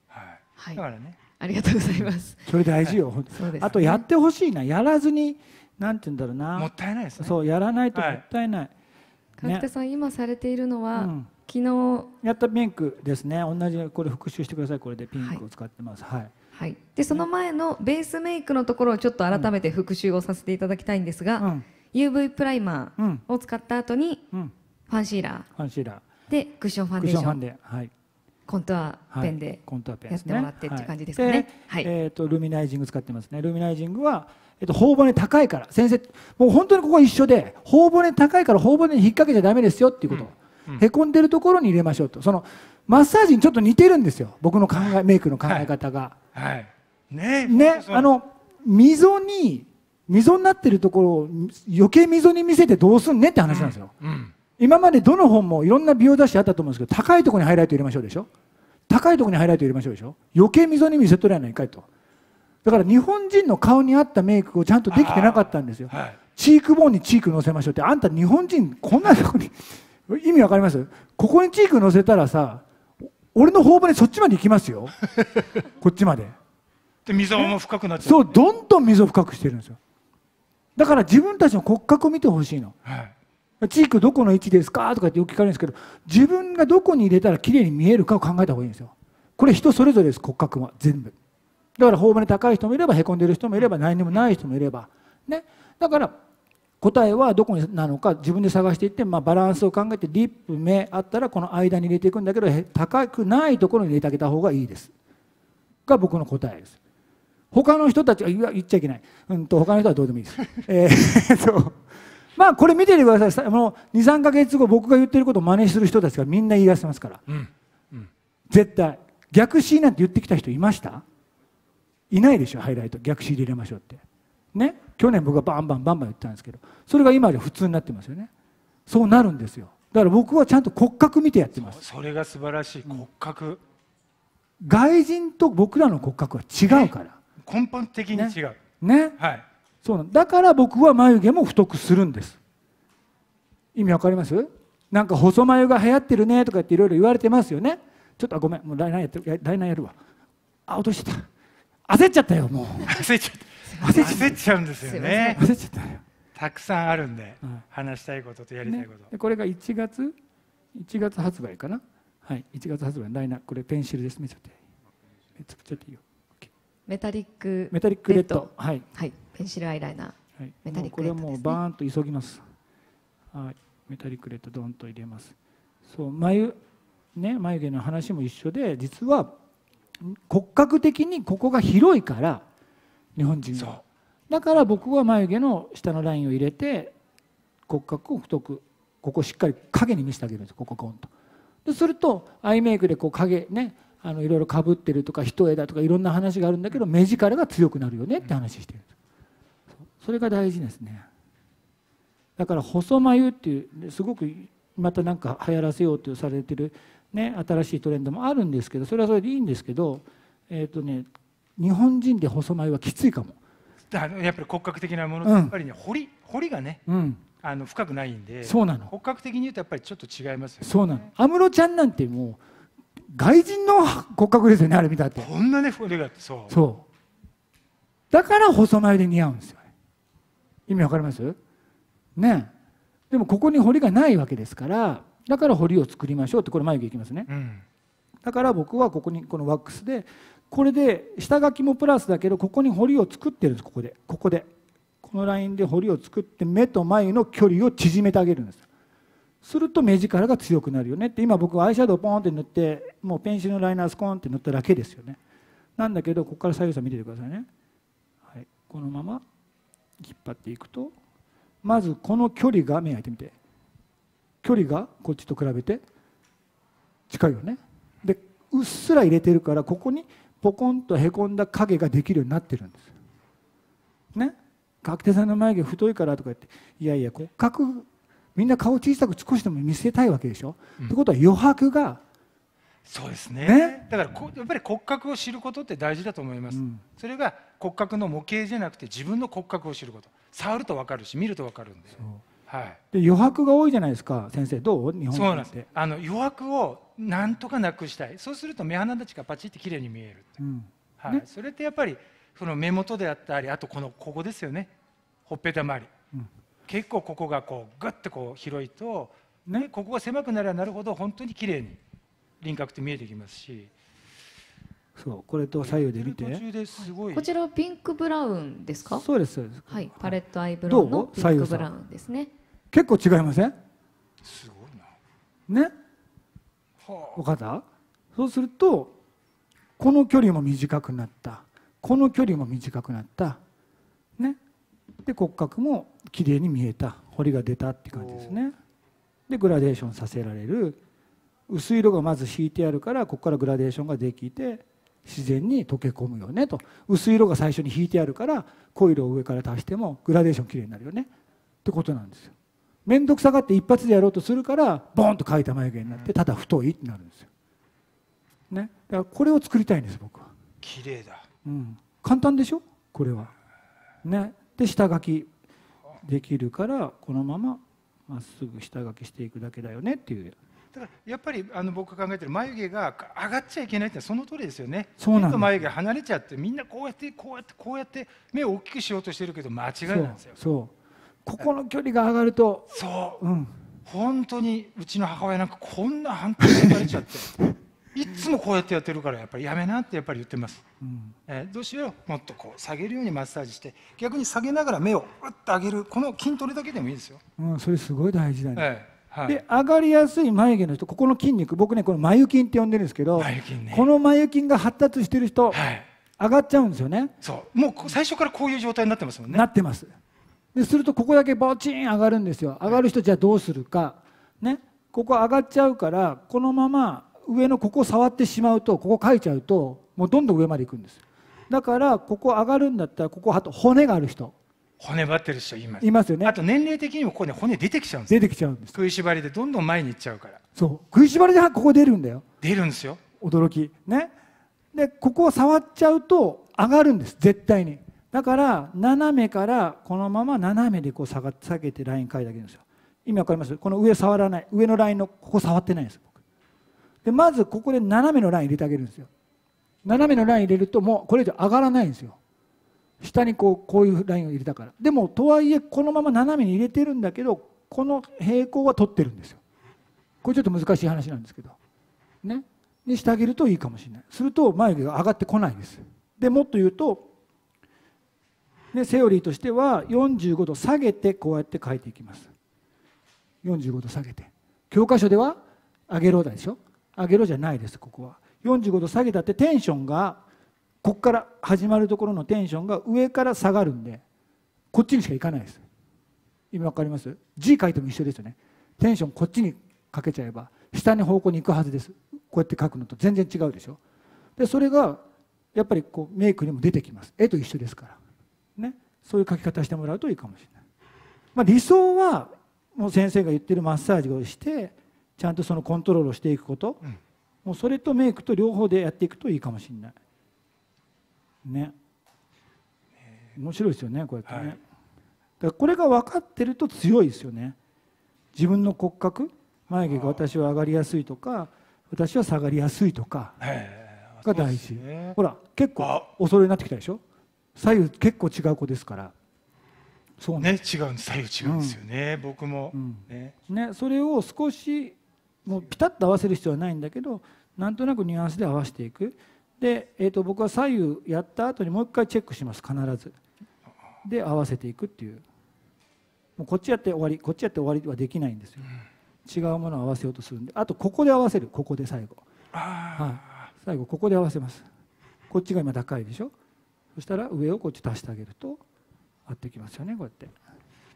はい、はい、だからねありがとうございます。それ大事よ。はい、あとやってほしいな。やらずになんて言うんだろうな。もったいないですね。そうやらないともったいない。角、田、さん、ね、今されているのは、うん、昨日やったピンクですね。同じこれ復習してください。これでピンクを使ってます。はい。はいはいでその前のベースメイクのところをちょっと改めて復習をさせていただきたいんですが、うん、UV プライマーを使った後に、ファンシーラー、ファンシーラーでクッションファンデーションで、はい、コントアペンでやってもらってって感じですかね。はい、ねはい、えっ、ー、とルミナイジング使ってますね。ルミナイジングはえっ、ー、と頬骨高いから先生もう本当にここ一緒で頬骨高いから頬骨に引っ掛けちゃだめですよっていうこと。うんうん、へこんでるところに入れましょうとそのマッサージにちょっと似てるんですよ僕の考えメイクの考え方が。はい、はい、ねねあの溝に溝になってるところを余計溝に見せてどうすんねって話なんですよ。うん、うん今までどの本もいろんな美容雑誌あったと思うんですけど高いところにハイライト入れましょうでしょ高いところにハイライト入れましょうでしょ余計溝に見せとるやないかいとだから日本人の顔に合ったメイクをちゃんとできてなかったんですよ、はい、チークボーンにチーク乗せましょうってあんた日本人こんなとこに意味わかりますここにチーク乗せたらさ俺の頬骨そっちまで行きますよ [laughs] こっちまでで溝も深くなっちゃう、ね、そうどんどん溝深くしてるんですよだから自分たちの骨格を見てほしいの、はいチークどこの位置ですかとかってよく聞かれるんですけど自分がどこに入れたら綺麗に見えるかを考えた方がいいんですよこれ人それぞれです骨格は全部だから頬骨高い人もいればへこんでる人もいれば何にもない人もいればねだから答えはどこなのか自分で探していって、まあ、バランスを考えてリップ目あったらこの間に入れていくんだけど高くないところに入れてあげた方がいいですが僕の答えです他の人たちは言っちゃいけない、うんと、他の人はどうでもいいです、えー、[laughs] まあこれ見ててください23か月後僕が言ってることを真似する人たちがみんな言い出せますから、うんうん、絶対逆 C なんて言ってきた人いましたいないでしょハイライト逆 C で入れましょうってね去年僕はバンバンバンバン言ったんですけどそれが今で普通になってますよねそうなるんですよだから僕はちゃんと骨格見てやってますそれが素晴らしい骨格、うん、外人と僕らの骨格は違うから根本的に違うねね、はいそうなんだから僕は眉毛も太くするんです意味わかりますなんか細眉が流行ってるねとかっていろいろ言われてますよねちょっとあごめんもう来年やってる来年やるわあ落としてた焦っちゃったよもう焦っちゃった焦っちゃうんですよね焦っちゃったよたくさんあるんで、うん、話したいこととやりたいこと、ね、これが1月1月発売かなはい1月発売ライナーこれペンシルです見せて作っちゃっていいよメタリックメタリックレッドはい、はいペンシルアイライナー、はい、メタリックレッド、ね、これはもうバーンと急ぎます、はい、メタリックレットドンと入れますそう眉,、ね、眉毛の話も一緒で実は骨格的にここが広いから日本人はだから僕は眉毛の下のラインを入れて骨格を太くここしっかり影に見せてあげるんですここゴンとでするとアイメイクでこう影ねあのいろいろかぶってるとか一重だとかいろんな話があるんだけど目力が強くなるよねって話してるんですそれが大事ですねだから細眉っていうすごくまたなんか流行らせようとされてる、ね、新しいトレンドもあるんですけどそれはそれでいいんですけどえっ、ー、とね日本人で細眉はきついかもだやっぱり骨格的なもの、やっぱりね彫り彫りがね、うん、あの深くないんでそうなの骨格的に言うとやっぱりちょっと違いますよ、ね、そうなの安室ちゃんなんてもう外人の骨格ですよねあれ見たってこんなね骨がそうそうだから細眉で似合うんですよ意味わかりますねでもここに堀がないわけですからだから堀を作りましょうってこれ眉毛いきますね、うん、だから僕はここにこのワックスでこれで下書きもプラスだけどここに堀を作ってるんですここでここでこのラインで堀を作って目と眉の距離を縮めてあげるんですすると目力が強くなるよねって今僕はアイシャドウポンって塗ってもうペンシルのライナースコーンって塗っただけですよねなんだけどここから左右差見ててくださいね、はい、このまま引っ張っていくとまずこの距離が目開いてみて距離がこっちと比べて近いよねでうっすら入れてるからここにポコンとへこんだ影ができるようになってるんですね確定さんの眉毛太いからとか言っていやいや骨格みんな顔小さく少しでも見せたいわけでしょ、うん、ってことは余白がそうですね、ね、だからやっぱり骨格を知ることって大事だと思います、うん、それが骨格の模型じゃなくて自分の骨格を知ること触ると分かるし見ると分かるんで,、はい、で余白が多いじゃないですか先生どう日本そうなんですあの余白をなんとかなくしたいそうすると目鼻立ちがパチって綺麗に見える、うんはい、ね、それってやっぱりその目元であったりあとこのここですよねほっぺた周り、うん、結構ここがこうグッてこう広いと、ね、ここが狭くなればなるほど本当に綺麗に輪郭って見えてきますし。そうこれと左右で見てこちらピンクブラウンですかそうですそうですはいパレットアイブラウンのピンクブラウンですね結構違いませんすごいなね、はあ、そうするとこの距離も短くなったこの距離も短くなったねで骨格も綺麗に見えた彫りが出たって感じですねでグラデーションさせられる薄い色がまず引いてあるからここからグラデーションができて自然に溶け込むよねと薄い色が最初に引いてあるから濃い色を上から足してもグラデーションきれいになるよねってことなんですよ面倒くさがって一発でやろうとするからボンと描いた眉毛になってただ太いってなるんですよ、ね、だからこれを作りたいんです僕は綺麗だ、うん、簡単でしょこれはねで下書きできるからこのまままっすぐ下書きしていくだけだよねっていうだからやっぱりあの僕が考えてる眉毛が上がっちゃいけないってその通りですよねそうなん眉毛離れちゃってみんなこうやってこうやってこうやって目を大きくしようとしてるけど間違いなんですよそうここの距離が上がるとそう、うん、本当にうちの母親なんかこんな反対にれちゃっていつもこうやってやってるからやっぱりやめなってやっぱり言ってます、うん、えー、どうしようもっとこう下げるようにマッサージして逆に下げながら目をうっと上げるこの筋トレだけでもいいですよ、うん、それすごい大事だね、えーはい、で上がりやすい眉毛の人ここの筋肉僕ねこの眉筋って呼んでるんですけど、ね、この眉筋が発達してる人、はい、上がっちゃうんですよねそうもう最初からこういう状態になってますもんねなってますでするとここだけぼちん上がるんですよ上がる人じゃあどうするかねここ上がっちゃうからこのまま上のここ触ってしまうとここ書いちゃうともうどんどん上まで行くんですだからここ上がるんだったらここあと骨がある人骨張ってる人いますいますよねあと年齢的にもここね骨出てきちゃうんです出てきちゃうんです食いしばりでどんどん前に行っちゃうからそう食いしばりでここ出るんだよ出るんですよ驚きねでここを触っちゃうと上がるんです絶対にだから斜めからこのまま斜めでこう下が下げてライン書いてあげるんですよ意味わかりますこの上触らない上のラインのここ触ってないんですでまずここで斜めのライン入れてあげるんですよ斜めのライン入れるともうこれ以上上がらないんですよ下にこうこういうラインを入れたからでもとはいえこのまま斜めに入れてるんだけどこの平行は取ってるんですよこれちょっと難しい話なんですけどねにしてあげるといいかもしれないすると眉毛が上がってこないですでもっと言うと、ね、セオリーとしては45度下げてこうやって書いていきます45度下げて教科書では上げろだでしょ上げろじゃないですここは45度下げたってテンションがここから始まるところのテンションが上から下がるんでこっちにしか行かないです今分かります字書いても一緒ですよねテンションこっちにかけちゃえば下に方向に行くはずですこうやって書くのと全然違うでしょでそれがやっぱりこうメイクにも出てきます絵と一緒ですからねそういう書き方してもらうといいかもしれない、まあ、理想はもう先生が言ってるマッサージをしてちゃんとそのコントロールをしていくこと、うん、もうそれとメイクと両方でやっていくといいかもしれないね面白いですよねこうやってね、はい、だからこれが分かってると強いですよね自分の骨格眉毛が私は上がりやすいとか私は下がりやすいとかが大事、ね、ほら結構おれいになってきたでしょ左右結構違う子ですからそうね違うんです左右違うんですよね、うん、僕も、うん、ね、ね、それを少しもうピタッと合わせる必要はないんだけどなんとなくニュアンスで合わせていくで、えー、と僕は左右やった後にもう一回チェックします必ずで合わせていくっていうもうこっちやって終わりこっちやって終わりはできないんですよ、うん、違うものを合わせようとするんであとここで合わせるここで最後はい、最後ここで合わせますこっちが今高いでしょそしたら上をこっち足してあげると合ってきますよねこうやって。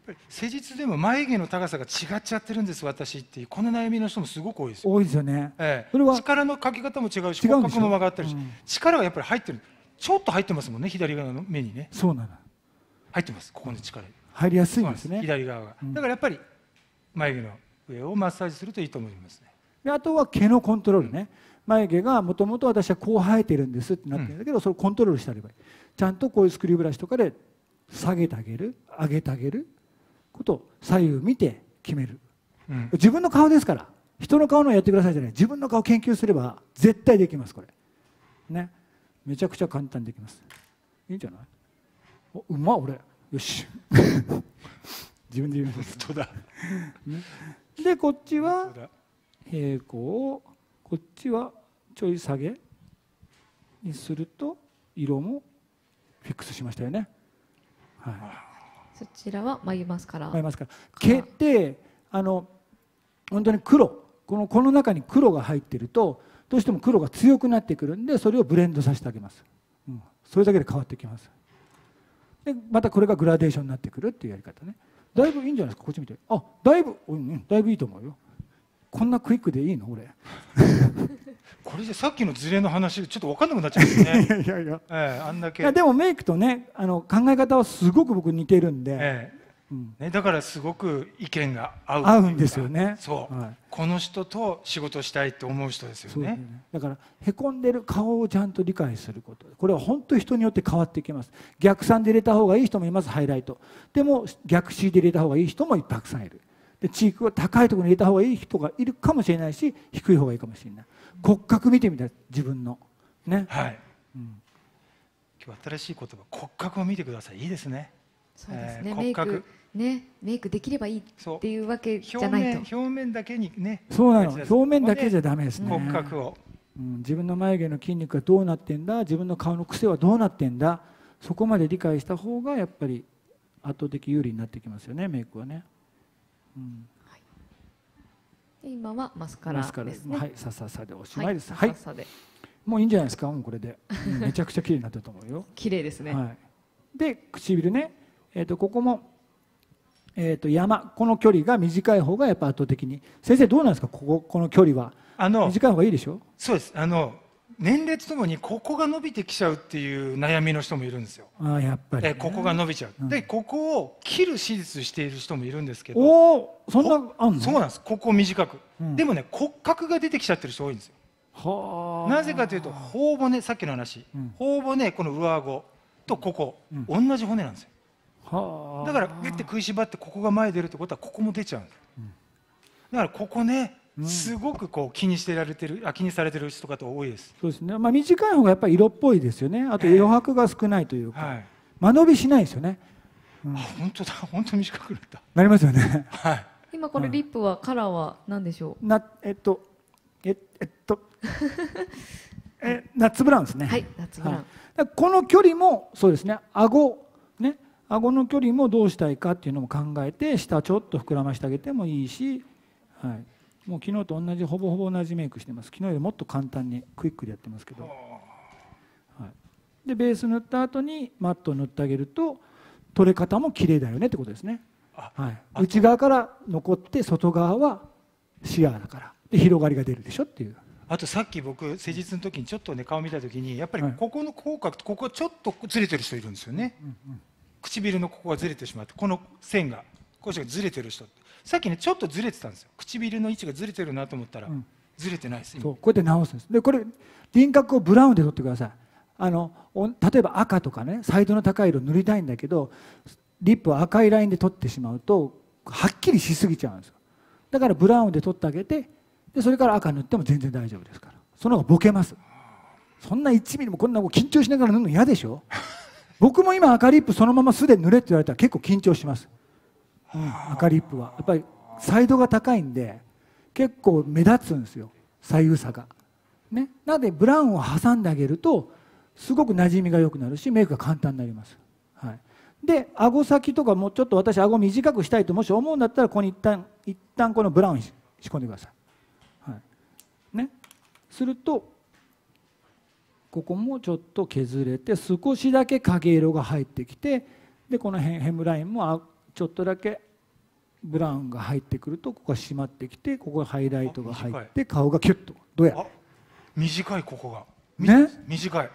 ぱり施術でも眉毛の高さが違っちゃってるんです私っていうこの悩みの人もすごく多いです多いですよね、ええ、それは力のかけ方も違うし骨格も曲がってるし、うん、力がやっぱり入ってるちょっと入ってますもんね左側の目にねそうなの入ってますここの力入りやすいんですね左側が、うん、だからやっぱり眉毛の上をマッサージするといいと思いますねであとは毛のコントロールね、眉毛がもともと私はこう生えてるんですってなってるんだけど、うん、それをコントロールしてあればいいちゃんとこういうスクリューブラシとかで下げてあげる上げてあげること左右見て決める、うん、自分の顔ですから人の顔のやってくださいじゃない自分の顔研究すれば絶対できますこれねめちゃくちゃ簡単にできますいいんじゃないおうま俺よし [laughs] 自分で言いますだ、ね、でこっちは平行こっちはちょい下げにすると色もフィックスしましたよねはいそちらは眉マスカラ眉マスカラ毛ってあの本当に黒このこの中に黒が入ってるとどうしても黒が強くなってくるんでそれをブレンドさせてあげます、うん、それだけで変わってきますでまたこれがグラデーションになってくるっていうやり方ねだいぶいいんじゃないですかこっち見てあだいぶ、うん、だいぶいいと思うよこんなクイックでいいの俺 [laughs] これじゃさっきのズレの話ちょっと分かんなくなっちゃうんですね [laughs] いやいや、えあんけでもメイクとねあの考え方はすごく僕似てるんで、ええうんね、だからすごく意見が合う合うんですよねそう、はい、この人と仕事したいって思う人ですよね、ね、だからへこんでる顔をちゃんと理解することこれは本当人によって変わってきます逆算で入れた方がいい人もいますハイライトでも逆 C で入れた方がいい人もたくさんいるで地域は高いところに入れた方がいい人がいるかもしれないし低い方がいいかもしれない骨格見てみた自分のねはい、うん、今日新しい言葉骨格を見てくださいいいですねそうですね、えー、骨格ね、メイクできればいいっていうわけじゃないと表面だけにねそうなの表面だけじゃだめですね骨格を、うん、自分の眉毛の筋肉がどうなってんだ自分の顔の癖はどうなってんだそこまで理解した方がやっぱり圧倒的有利になってきますよねメイクはねはい、今はマスカラですね。はい、さささでおしまいです。はい、ささでもういいんじゃないですか。もうこれで、[laughs] めちゃくちゃ綺麗になったと思うよ。綺麗ですね。はい、で唇ね、えっ、ー、とここも。えー、と山この距離が短い方がやっぱ圧倒的に先生どうなんですかこここの距離はあの短い方がいいでしょそうですあの年齢とともにここが伸びてきちゃうっていう悩みの人もいるんですよ。あやっぱり、ね、ここが伸びちゃう、うん、でここを切る手術している人もいるんですけどおそんなあんのそうなんですここ短く、うん、でもね骨格が出てきちゃってる人多いんですよ。はなぜかというと頬骨さっきの話、うん、頬骨この上顎とここ、同じ骨なんですよ。はだからギュッて食いしばってここが前出るってことはここも出ちゃうんです。だからここねすごくこう気にしてられてるあ気にされてる人方多いですそうですね、まあ、短い方がやっぱり色っぽいですよねあと余白が少ないというか、えー間延びしないですよね、うん、あ本当だ [laughs] 本当短くなったなりますよねはい今このリップは、カラーは何でしょうなえっとええっと [laughs] えナッツブラウンですねはいナッツブラウン、はい、この距離もそうですね顎ね顎の距離もどうしたいかっていうのも考えて下ちょっと膨らましてあげてもいいしはいもう昨日と同じほぼほぼ同じメイクしてます昨日よりもっと簡単にクイックでやってますけど、はい、でベース塗った後にマットを塗ってあげると取れ方も綺麗だよねってことですね、はい、内側から残って外側はシアーだからで広がりが出るでしょっていうあとさっき僕施術の時にちょっとね顔見た時にやっぱりここの口角とここちょっとずれてる人いるんですよね、うん唇のここがずれてしまってこの線がこうしてずれてる人ってさっきねちょっとずれてたんですよ唇の位置がずれてるなと思ったら、うん、ずれてないですそうこうやって直すんですでこれ輪郭をブラウンで取ってくださいあの例えば赤とかねサイドの高い色塗りたいんだけどリップを赤いラインで取ってしまうとはっきりしすぎちゃうんですよだからブラウンで取ってあげてでそれから赤塗っても全然大丈夫ですからその方がボケますそんな1ミリもこんなもう緊張しながら塗るの嫌でしょ僕も今赤リップそのまま素で塗れって言われたら結構緊張します赤リップはやっぱりサイドが高いんで結構目立つんですよ左右差が、ね、なのでブラウンを挟んであげるとすごく馴染みが良くなるしメイクが簡単になります、はい、で顎先とかもちょっと私顎短くしたいともし思うんだったらここに一旦一旦このブラウン仕込んでください、はい、ね、するとここもちょっと削れて少しだけ影色が入ってきてでこの辺ヘムラインもちょっとだけブラウンが入ってくるとここが締まってきてここがハイライトが入って顔がキュッとどうや短いここがね短い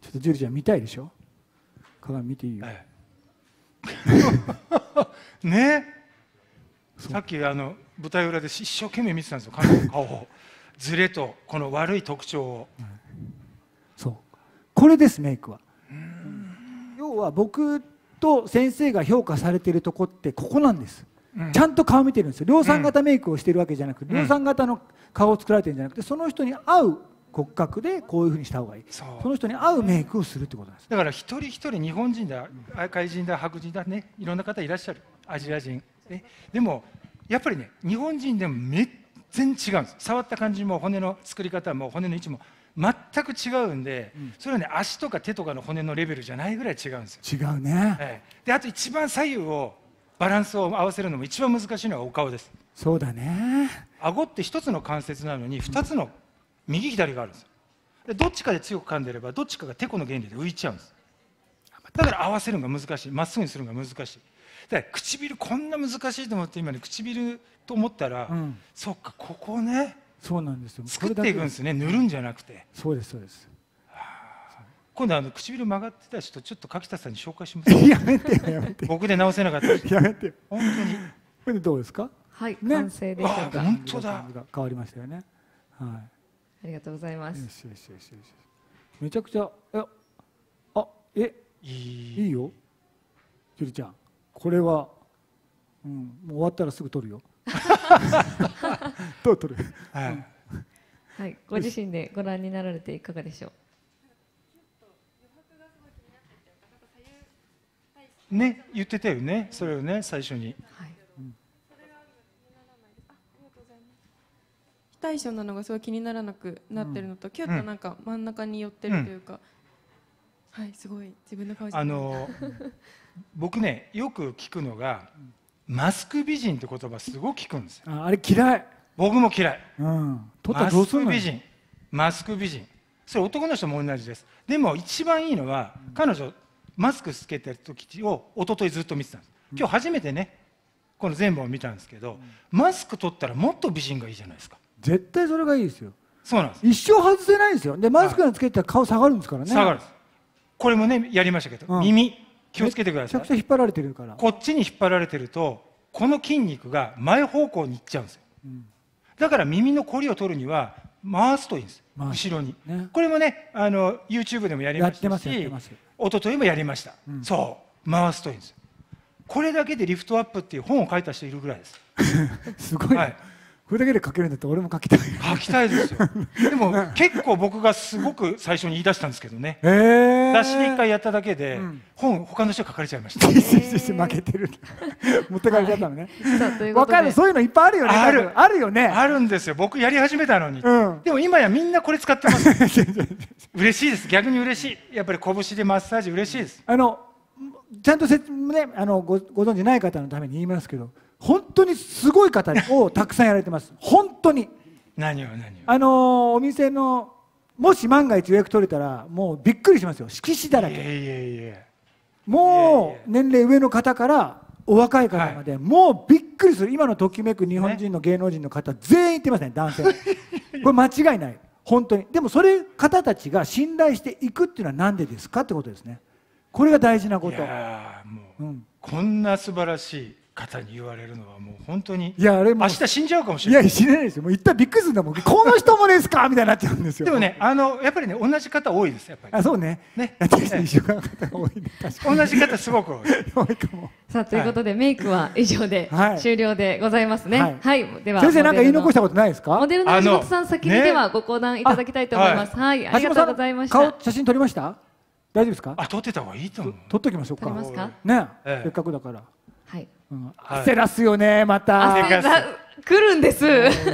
ちょっとジュリちゃん見たいでしょ鏡見ていいよ、ええ、[laughs] ねさっきあの舞台裏で一生懸命見てたんですよ彼の顔をずれとこの悪い特徴を、うん、そうこれですメイクは要は僕と先生が評価されてるとこってここなんです、うん、ちゃんと顔見てるんですよ量産型メイクをしてるわけじゃなくて、うん、量産型の顔を作られてるんじゃなくてその人に合う骨格でこういうふうにした方がいいその人に合うメイクをするってことなんですだから一人一人日本人だ外人だ白人だねいろんな方いらっしゃるアジア人、ね、でもやっぱりね日本人でもめっ全然違うんです触った感じも骨の作り方も骨の位置も全く違うんで、うん、それはね足とか手とかの骨のレベルじゃないぐらい違うんですよ違うね、ええ、であと一番左右をバランスを合わせるのも一番難しいのはお顔ですそうだね顎って一つの関節なのに二つの右左があるんですよでどっちかで強く噛んでればどっちかがてこの原理で浮いちゃうんですだから合わせるのが難しいまっすぐにするのが難しいだから唇こんな難しいと思って今ね唇と思ったら、うん、そっかここねそうなんですよ作っていくんですね塗るんじゃなくてそうですそうです今度あの唇曲がってた人ちょっと柿田さんに紹介します [laughs] やめてやめて僕で直せなかったやめて本当にこれでどうですかはい、ね、完成でした。本当だ変わりましたよねはいありがとうございますよしよしよしよしめちゃくちゃえあえいいいいよゆりちゃんこれは、うん、もう終わったらすぐ取るよどう撮る、はい、はい、ご自身でご覧になられていかがでしょうね、言ってたよね、それをね、最初に。はいうん、非対称なのがすごい気にならなくなってるのと、うん、キュッとなんか真ん中に寄ってるというか、うん、はい、すごい自分の顔じゃないあの僕ね、よく聞くのが、うんマスク美人って言葉すごく聞くんですよああれ嫌い僕も嫌い、うん、マスク美人マスク美人それ男の人も同じですでも一番いいのは、うん、彼女マスクつけてる時を一昨日ずっと見てたんです今日初めてね、この全部を見たんですけど、マスク取ったらもっと美人がいいじゃないですか絶対それがいいですよそうなんです一生外せないですよでマスクつけたら顔下がるんですからね下がるんですこれもねやりましたけど、耳気をつけてくださいめちゃくちゃ引っ張られてるからこっちに引っ張られてるとこの筋肉が前方向に行っちゃうんですよ、うん、だから耳のこりを取るには回すといいんです、後ろに、ね、これもねあの YouTube でもやりましたし一昨日もやりました、うん、そう回すといいんですこれだけでリフトアップっていう本を書いた人いるぐらいです [laughs] すごい、はい、これだけで書けるんだったら俺も書きたい書きたいですよ [laughs] でも結構僕がすごく最初に言い出したんですけどねええー雑誌で一回やっただけで、うん、本他の人書かれちゃいました。[laughs] 負けてる。持って帰ちゃったのね。わ、かるそういうのいっぱいあるよね。あるあるよね。あるんですよ。僕やり始めたのに。うん、でも今やみんなこれ使ってます。[laughs] 嬉しいです。逆に嬉しい。やっぱり拳でマッサージ嬉しいです。あのちゃんと説明ねあのごご存知ない方のために言いますけど、本当にすごい方をたくさんやられてます。本当に。何を何を。あのお店のもし万が一予約取れたらもうびっくりしますよ色紙だらけいいいもう年齢上の方からお若い方まで、もうびっくりする今のときめく日本人の芸能人の方、全員言ってますね男性これ間違いない本当にでもそれ方たちが信頼していくっていうのは何でですかってことですねこれが大事なこと、うん、こんな素晴らしい方に言われるのはもう本当にいやあれも明日死んじゃうかもしれないいや死ねないですよもう一旦びっくりするんだもんこの人もですかみたいになっちゃうんですよでもねあのやっぱりね同じ方多いですやっぱりあそうねね一緒の方多い同じ方すごく多いかもさあということで、メイクは以上で、はい、終了でございますねはい、では先生なんか言い残したことないですかモデルの橋本さん先にではご講談いただきたいと思います、はい、ありがとうございました顔写真撮りました大丈夫ですかあ撮ってた方がいいと思う撮っときましょうかね、ええ、せっかくだから焦らすよねまた来るんですう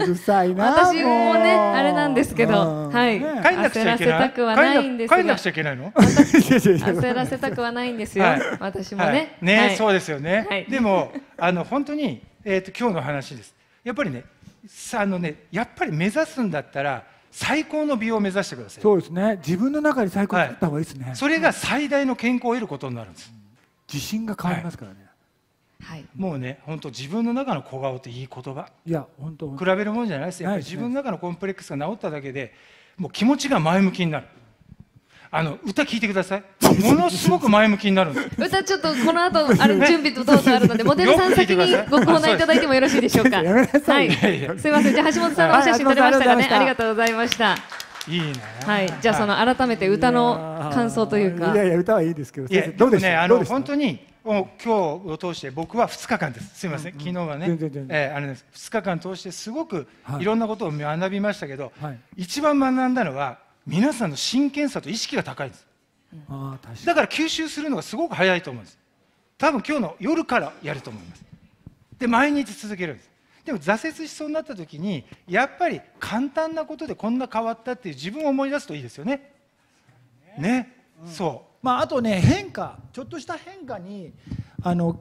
るさいな私もねあれなんですけど、はい、ね、帰んなくちゃいけない焦らせたくはないんですが帰んなくちゃいけないの焦らせたくはないんですよ、はい、私もね、はい、ね、はい、そうですよね、でもあの本当にえっ、ー、と今日の話ですやっぱりねさあのねやっぱり目指すんだったら最高の美容を目指してくださいそうですね自分の中で最高をった方がいいですね、それが最大の健康を得ることになるんです、うん、自信が変わりますからね、はい、もうね本当自分の中の小顔っていい言葉いや本当比べるもんじゃないですやっぱり自分の中のコンプレックスが治っただけでもう気持ちが前向きになるあの歌聞いてください。[laughs] ものすごく前向きになるんです。歌ちょっとこの後ある準備とどうぞあるので、[laughs] モデルさん先にごコ談いただいてもよろしいでしょうか。[laughs] はい。すみません。じゃ橋本さんのお写真撮れましたかね。ありがとうございました。いいね。はい。じゃその改めて歌の感想というか。いやいや歌はいいですけど。どうでしねあの本当にを今日を通して僕は2日間ですすみません、うんうん、昨日はね、えー、あれです2日間通してすごくいろんなことを学びましたけど、はい、一番学んだのは皆さんの真剣さと意識が高いです、だから吸収するのがすごく早いと思うんです多分今日の夜からやると思いますで毎日続けるんですでも挫折しそうになった時にやっぱり簡単なことでこんな変わったっていう自分を思い出すといいですよねね、うん、そうまあ、あとね変化ちょっとした変化にあの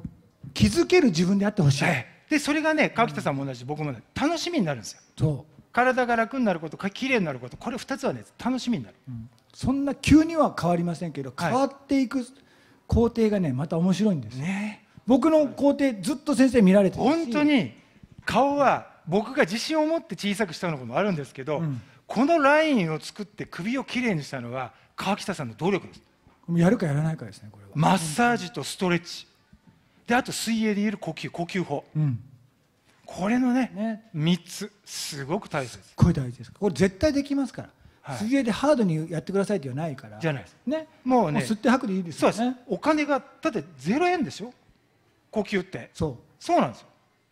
気づける自分であってほしい、はい、でそれがね川北さんも同じ、うん、僕も、ね、楽しみになるんですよそう体が楽になることか綺麗になることこれ2つはね楽しみになる、うん、そんな急には変わりませんけど変わっていく工程がねまた面白いんです、ね、僕の工程ずっと先生見られてる本当に顔は僕が自信を持って小さくしたのもあるんですけど、うん、このラインを作って首をきれいにしたのは川北さんの努力ですやるかやらないかですねこれはマッサージとストレッチであと水泳でいる呼吸呼吸法、うん、これのねね3つすごく大切すごい大事ですこれ絶対できますからはい、水泳でハードにやってくださいではないからじゃないです、ね、もうね吸って吐くでいいですよねそうですお金がだって0円ですよ呼吸ってそうそうなんですよ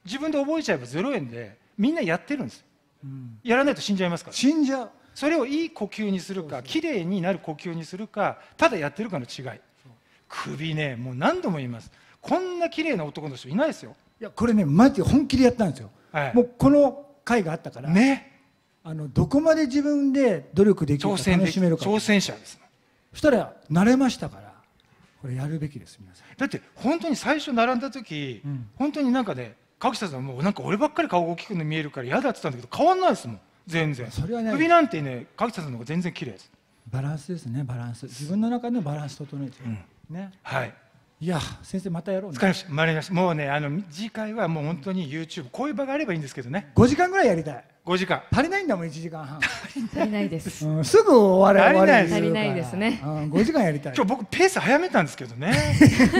自分で覚えちゃえば0円でみんなやってるんです、うん、やらないと死んじゃいますから死んじゃうそれをいい呼吸にするかきれいになる呼吸にするかただやってるかの違い首ねもう何度も言いますこんな綺麗な男の人いないですよいやこれねマジて本気でやったんですよ、はい、もうこの回があったからねあのどこまで自分で努力できるか楽しめるか挑戦者です、そしたら慣れましたからこれやるべきです皆さんだって本当に最初並んだ時、うん、本当になんかね角下さんもうなんか俺ばっかり顔が大きく見えるから嫌だって言ったんだけど変わんないですもん全然それはね首なんてね柿田さんの方が全然綺麗ですバランスですねバランス自分の中のバランス整えて、うん、ねはいいや先生またやろうね。疲れました。りました。もうねあの次回はもう本当に YouTube こういう場があればいいんですけどね。5時間ぐらいやりたい。5時間。足りないんだもん1時間半。足りないです。[laughs] うん、すぐ終われ終わり足りないですね。うん、5時間やりたい。今日僕ペース早めたんですけどね。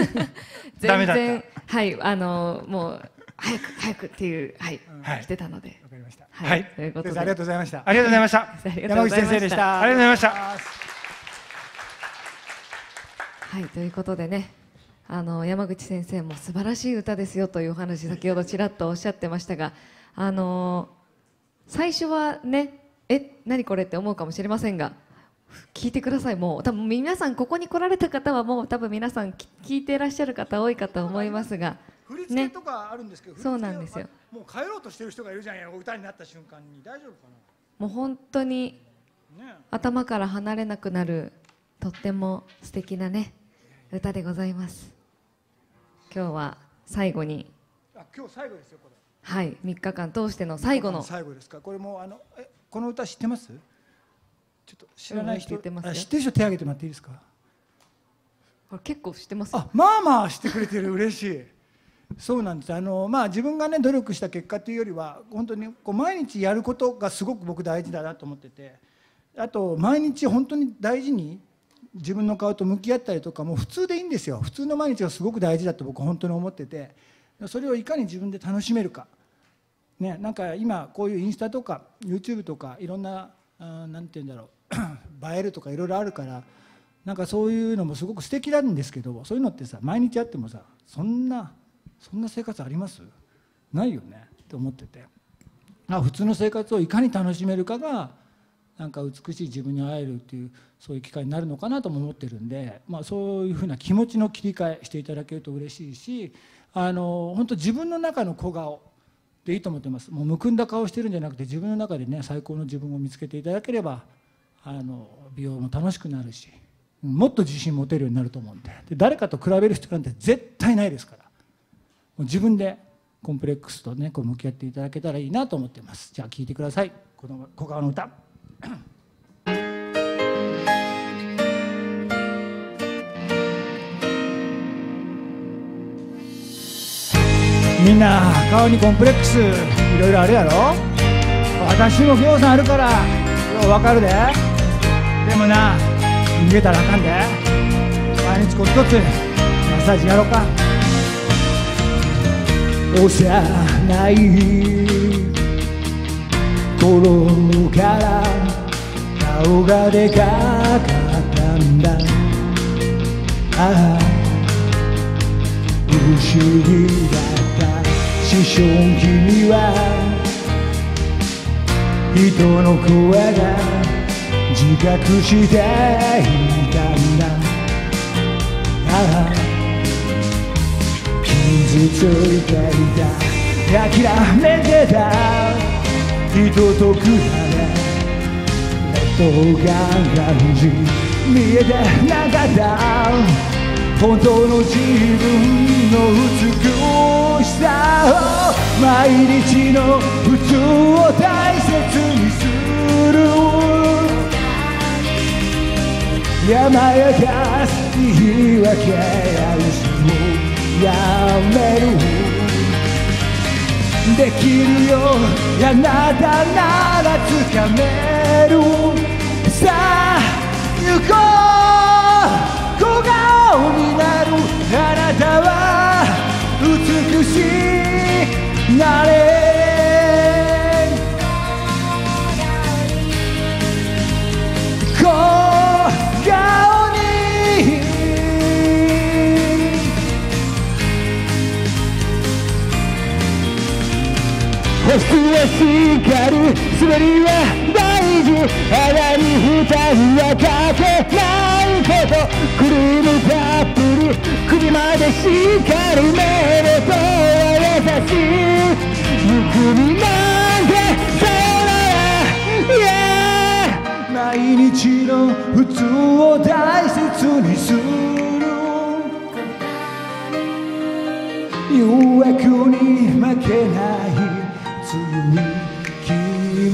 [laughs] ダメだった。はいあのもう早く早くっていうはい、はい、してたので。わかりました。はい。ということでありがとうございました。[laughs] ありがとうございました。山口先生でした。ありがとうございました。はいということでね。あの山口先生も素晴らしい歌ですよというお話先ほどちらっとおっしゃってましたがあの最初はねえ何これって思うかもしれませんが聞いてくださいもう多分皆さんここに来られた方はもう多分皆さん聞いていらっしゃる方多いかと思いますが。振り付けとかあるんですけど、ね、そうなんですよもう帰ろうとしてる人がいるじゃんや歌になった瞬間に大丈夫かなもう本当に頭から離れなくなるとっても素敵なね歌でございます今日は最後にあ今日最後ですよこれはい3日間通しての最後の最後ですかこれもあのえこの歌知ってますちょっと知らない人、知ってます知ってる人手挙げてもらっていいですかこれ結構知ってますあまあまあ知ってくれてる嬉しいそうなんですあの、まあ、自分がね努力した結果というよりは本当にこう毎日やることがすごく僕大事だなと思っててあと毎日本当に大事に自分の顔と向き合ったりとかも普通でいいんですよ普通の毎日がすごく大事だと僕本当に思っててそれをいかに自分で楽しめるか、ね、なんか今こういうインスタとか YouTube とかいろんな何て言うんだろう [clears throat] 映えるとかいろいろあるからなんかそういうのもすごく素敵なんですけどそういうのってさ毎日あってもさそんなそんな生活ありますないよねって思ってて普通の生活をいかに楽しめるかがなんか美しい自分に会えるっていうそういう機会になるのかなとも思ってるんで、まあ、そういうふうな気持ちの切り替えしていただけると嬉しいしあの本当自分の中の小顔でいいと思ってますもうむくんだ顔してるんじゃなくて自分の中でね最高の自分を見つけていただければあの美容も楽しくなるしもっと自信持てるようになると思うんでで誰かと比べる人なんて絶対ないですから。自分でコンプレックスとねこう向き合っていただけたらいいなと思ってますじゃあ聴いてくださいこの小川の歌 [coughs] みんな顔にコンプレックスいろいろあるやろ私もぎょうさんあるからようわかるででもな逃げたらあかんで毎日コツコつマッサージやろうか幼い頃から顔がでかかったんだああ不思議だった思春期には人の声が自覚していたんだああついがいた諦めてた人と比べ劣等感感じ見えてなかった本当の自分の美しさを毎日の普通を大切にする山やかす言い訳ややめるできるよあなたなら掴めるさあ行こう小顔になるあなたは美しいなれ明日は光る滑りは大事肌に負担はかけないことクリームたっぷり首までしっかり目のとは優しいむくみなんてさよなら、yeah! 毎日の普通を大切にする誘惑に負けない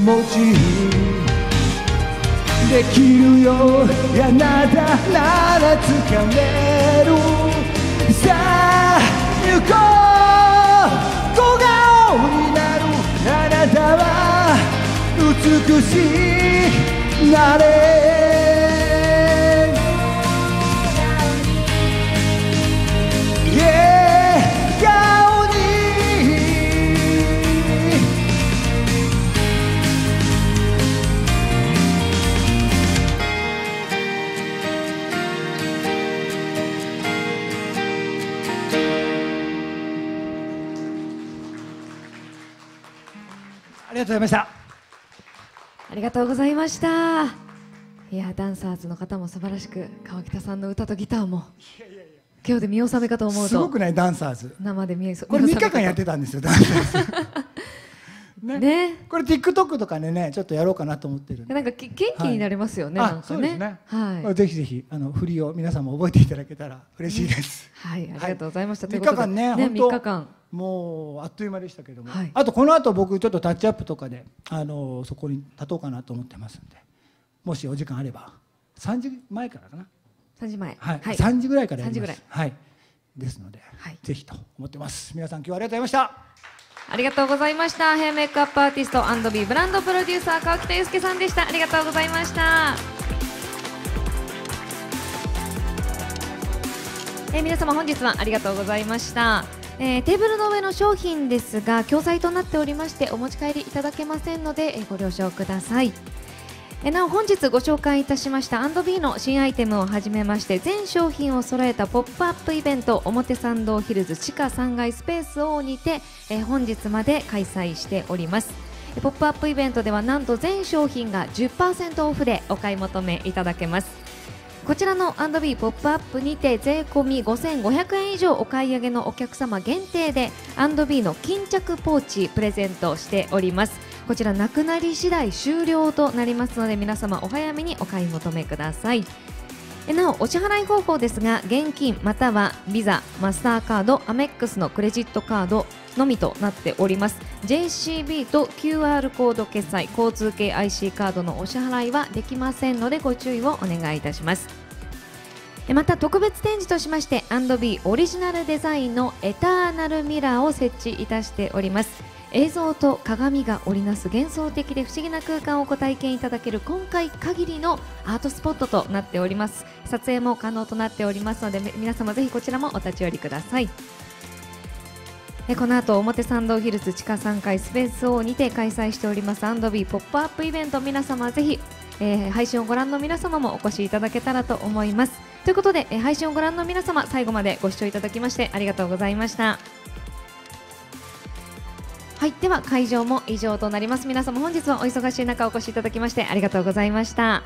持ちできるよあなたなら掴めるさあ行こう小顔になるあなたは美しいなれとうございましたありがとうございましたいやダンサーズの方も素晴らしく川北さんの歌とギターも今日で見納めかと思うとすごくないダンサーズ生で見これ3日間やってたんですよね、ね、これ TikTok とかでねちょっとやろうかなと思ってるなんか元気になりますよね、はい、ね、ねね、はい、ぜひぜひあの振りを皆さんも覚えていただけたら嬉しいです、はいありがとうございました、はい、3日間ねね3日間もうあっという間でしたけども、はい、あとこの後僕ちょっとタッチアップとかであのそこに立とうかなと思ってますんでもしお時間あれば3時前からかな3時前はい、はい、3時ぐらいからやります時ぐらい、はい、ですので、はい、ぜひと思ってます皆さん今日はありがとうございましたありがとうございましたヘアメイクアップアーティスト &B ブランドプロデューサー川北祐介さんでしたありがとうございましたえ皆様本日はありがとうございましたえー、テーブルの上の商品ですが共済となっておりましてお持ち帰りいただけませんので、えー、ご了承ください、えー、なお本日ご紹介いたしましたアンド b の新アイテムをはじめまして全商品を揃えたポップアップイベント表参道ヒルズ地下3階スペースをにて、えー、本日まで開催しておりますポップアップイベントではなんと全商品が10%オフでお買い求めいただけますこちらの &B ポップアップにて税込み5500円以上お買い上げのお客様限定で &B の巾着ポーチプレゼントしておりますこちらなくなり次第終了となりますので皆様お早めにお買い求めくださいなおお支払い方法ですが現金またはビザ、マスターカードアメックスのクレジットカードのみとなっております JCB と QR コード決済交通系 IC カードのお支払いはできませんのでご注意をお願いいたしますまた特別展示としましてアンドビーオリジナルデザインのエターナルミラーを設置いたしております映像と鏡が織りなす幻想的で不思議な空間をご体験いただける今回限りのアートスポットとなっております撮影も可能となっておりますので皆様ぜひこちらもお立ち寄りくださいえこの後表参道ヒルズ地下3階スペース O にて開催しておりますアンドビーポップアップイベント皆様ぜひえー、配信をご覧の皆様もお越しいただけたらと思いますということで、えー、配信をご覧の皆様最後までご視聴いただきましてありがとうございましたはいでは会場も以上となります皆様本日はお忙しい中お越しいただきましてありがとうございました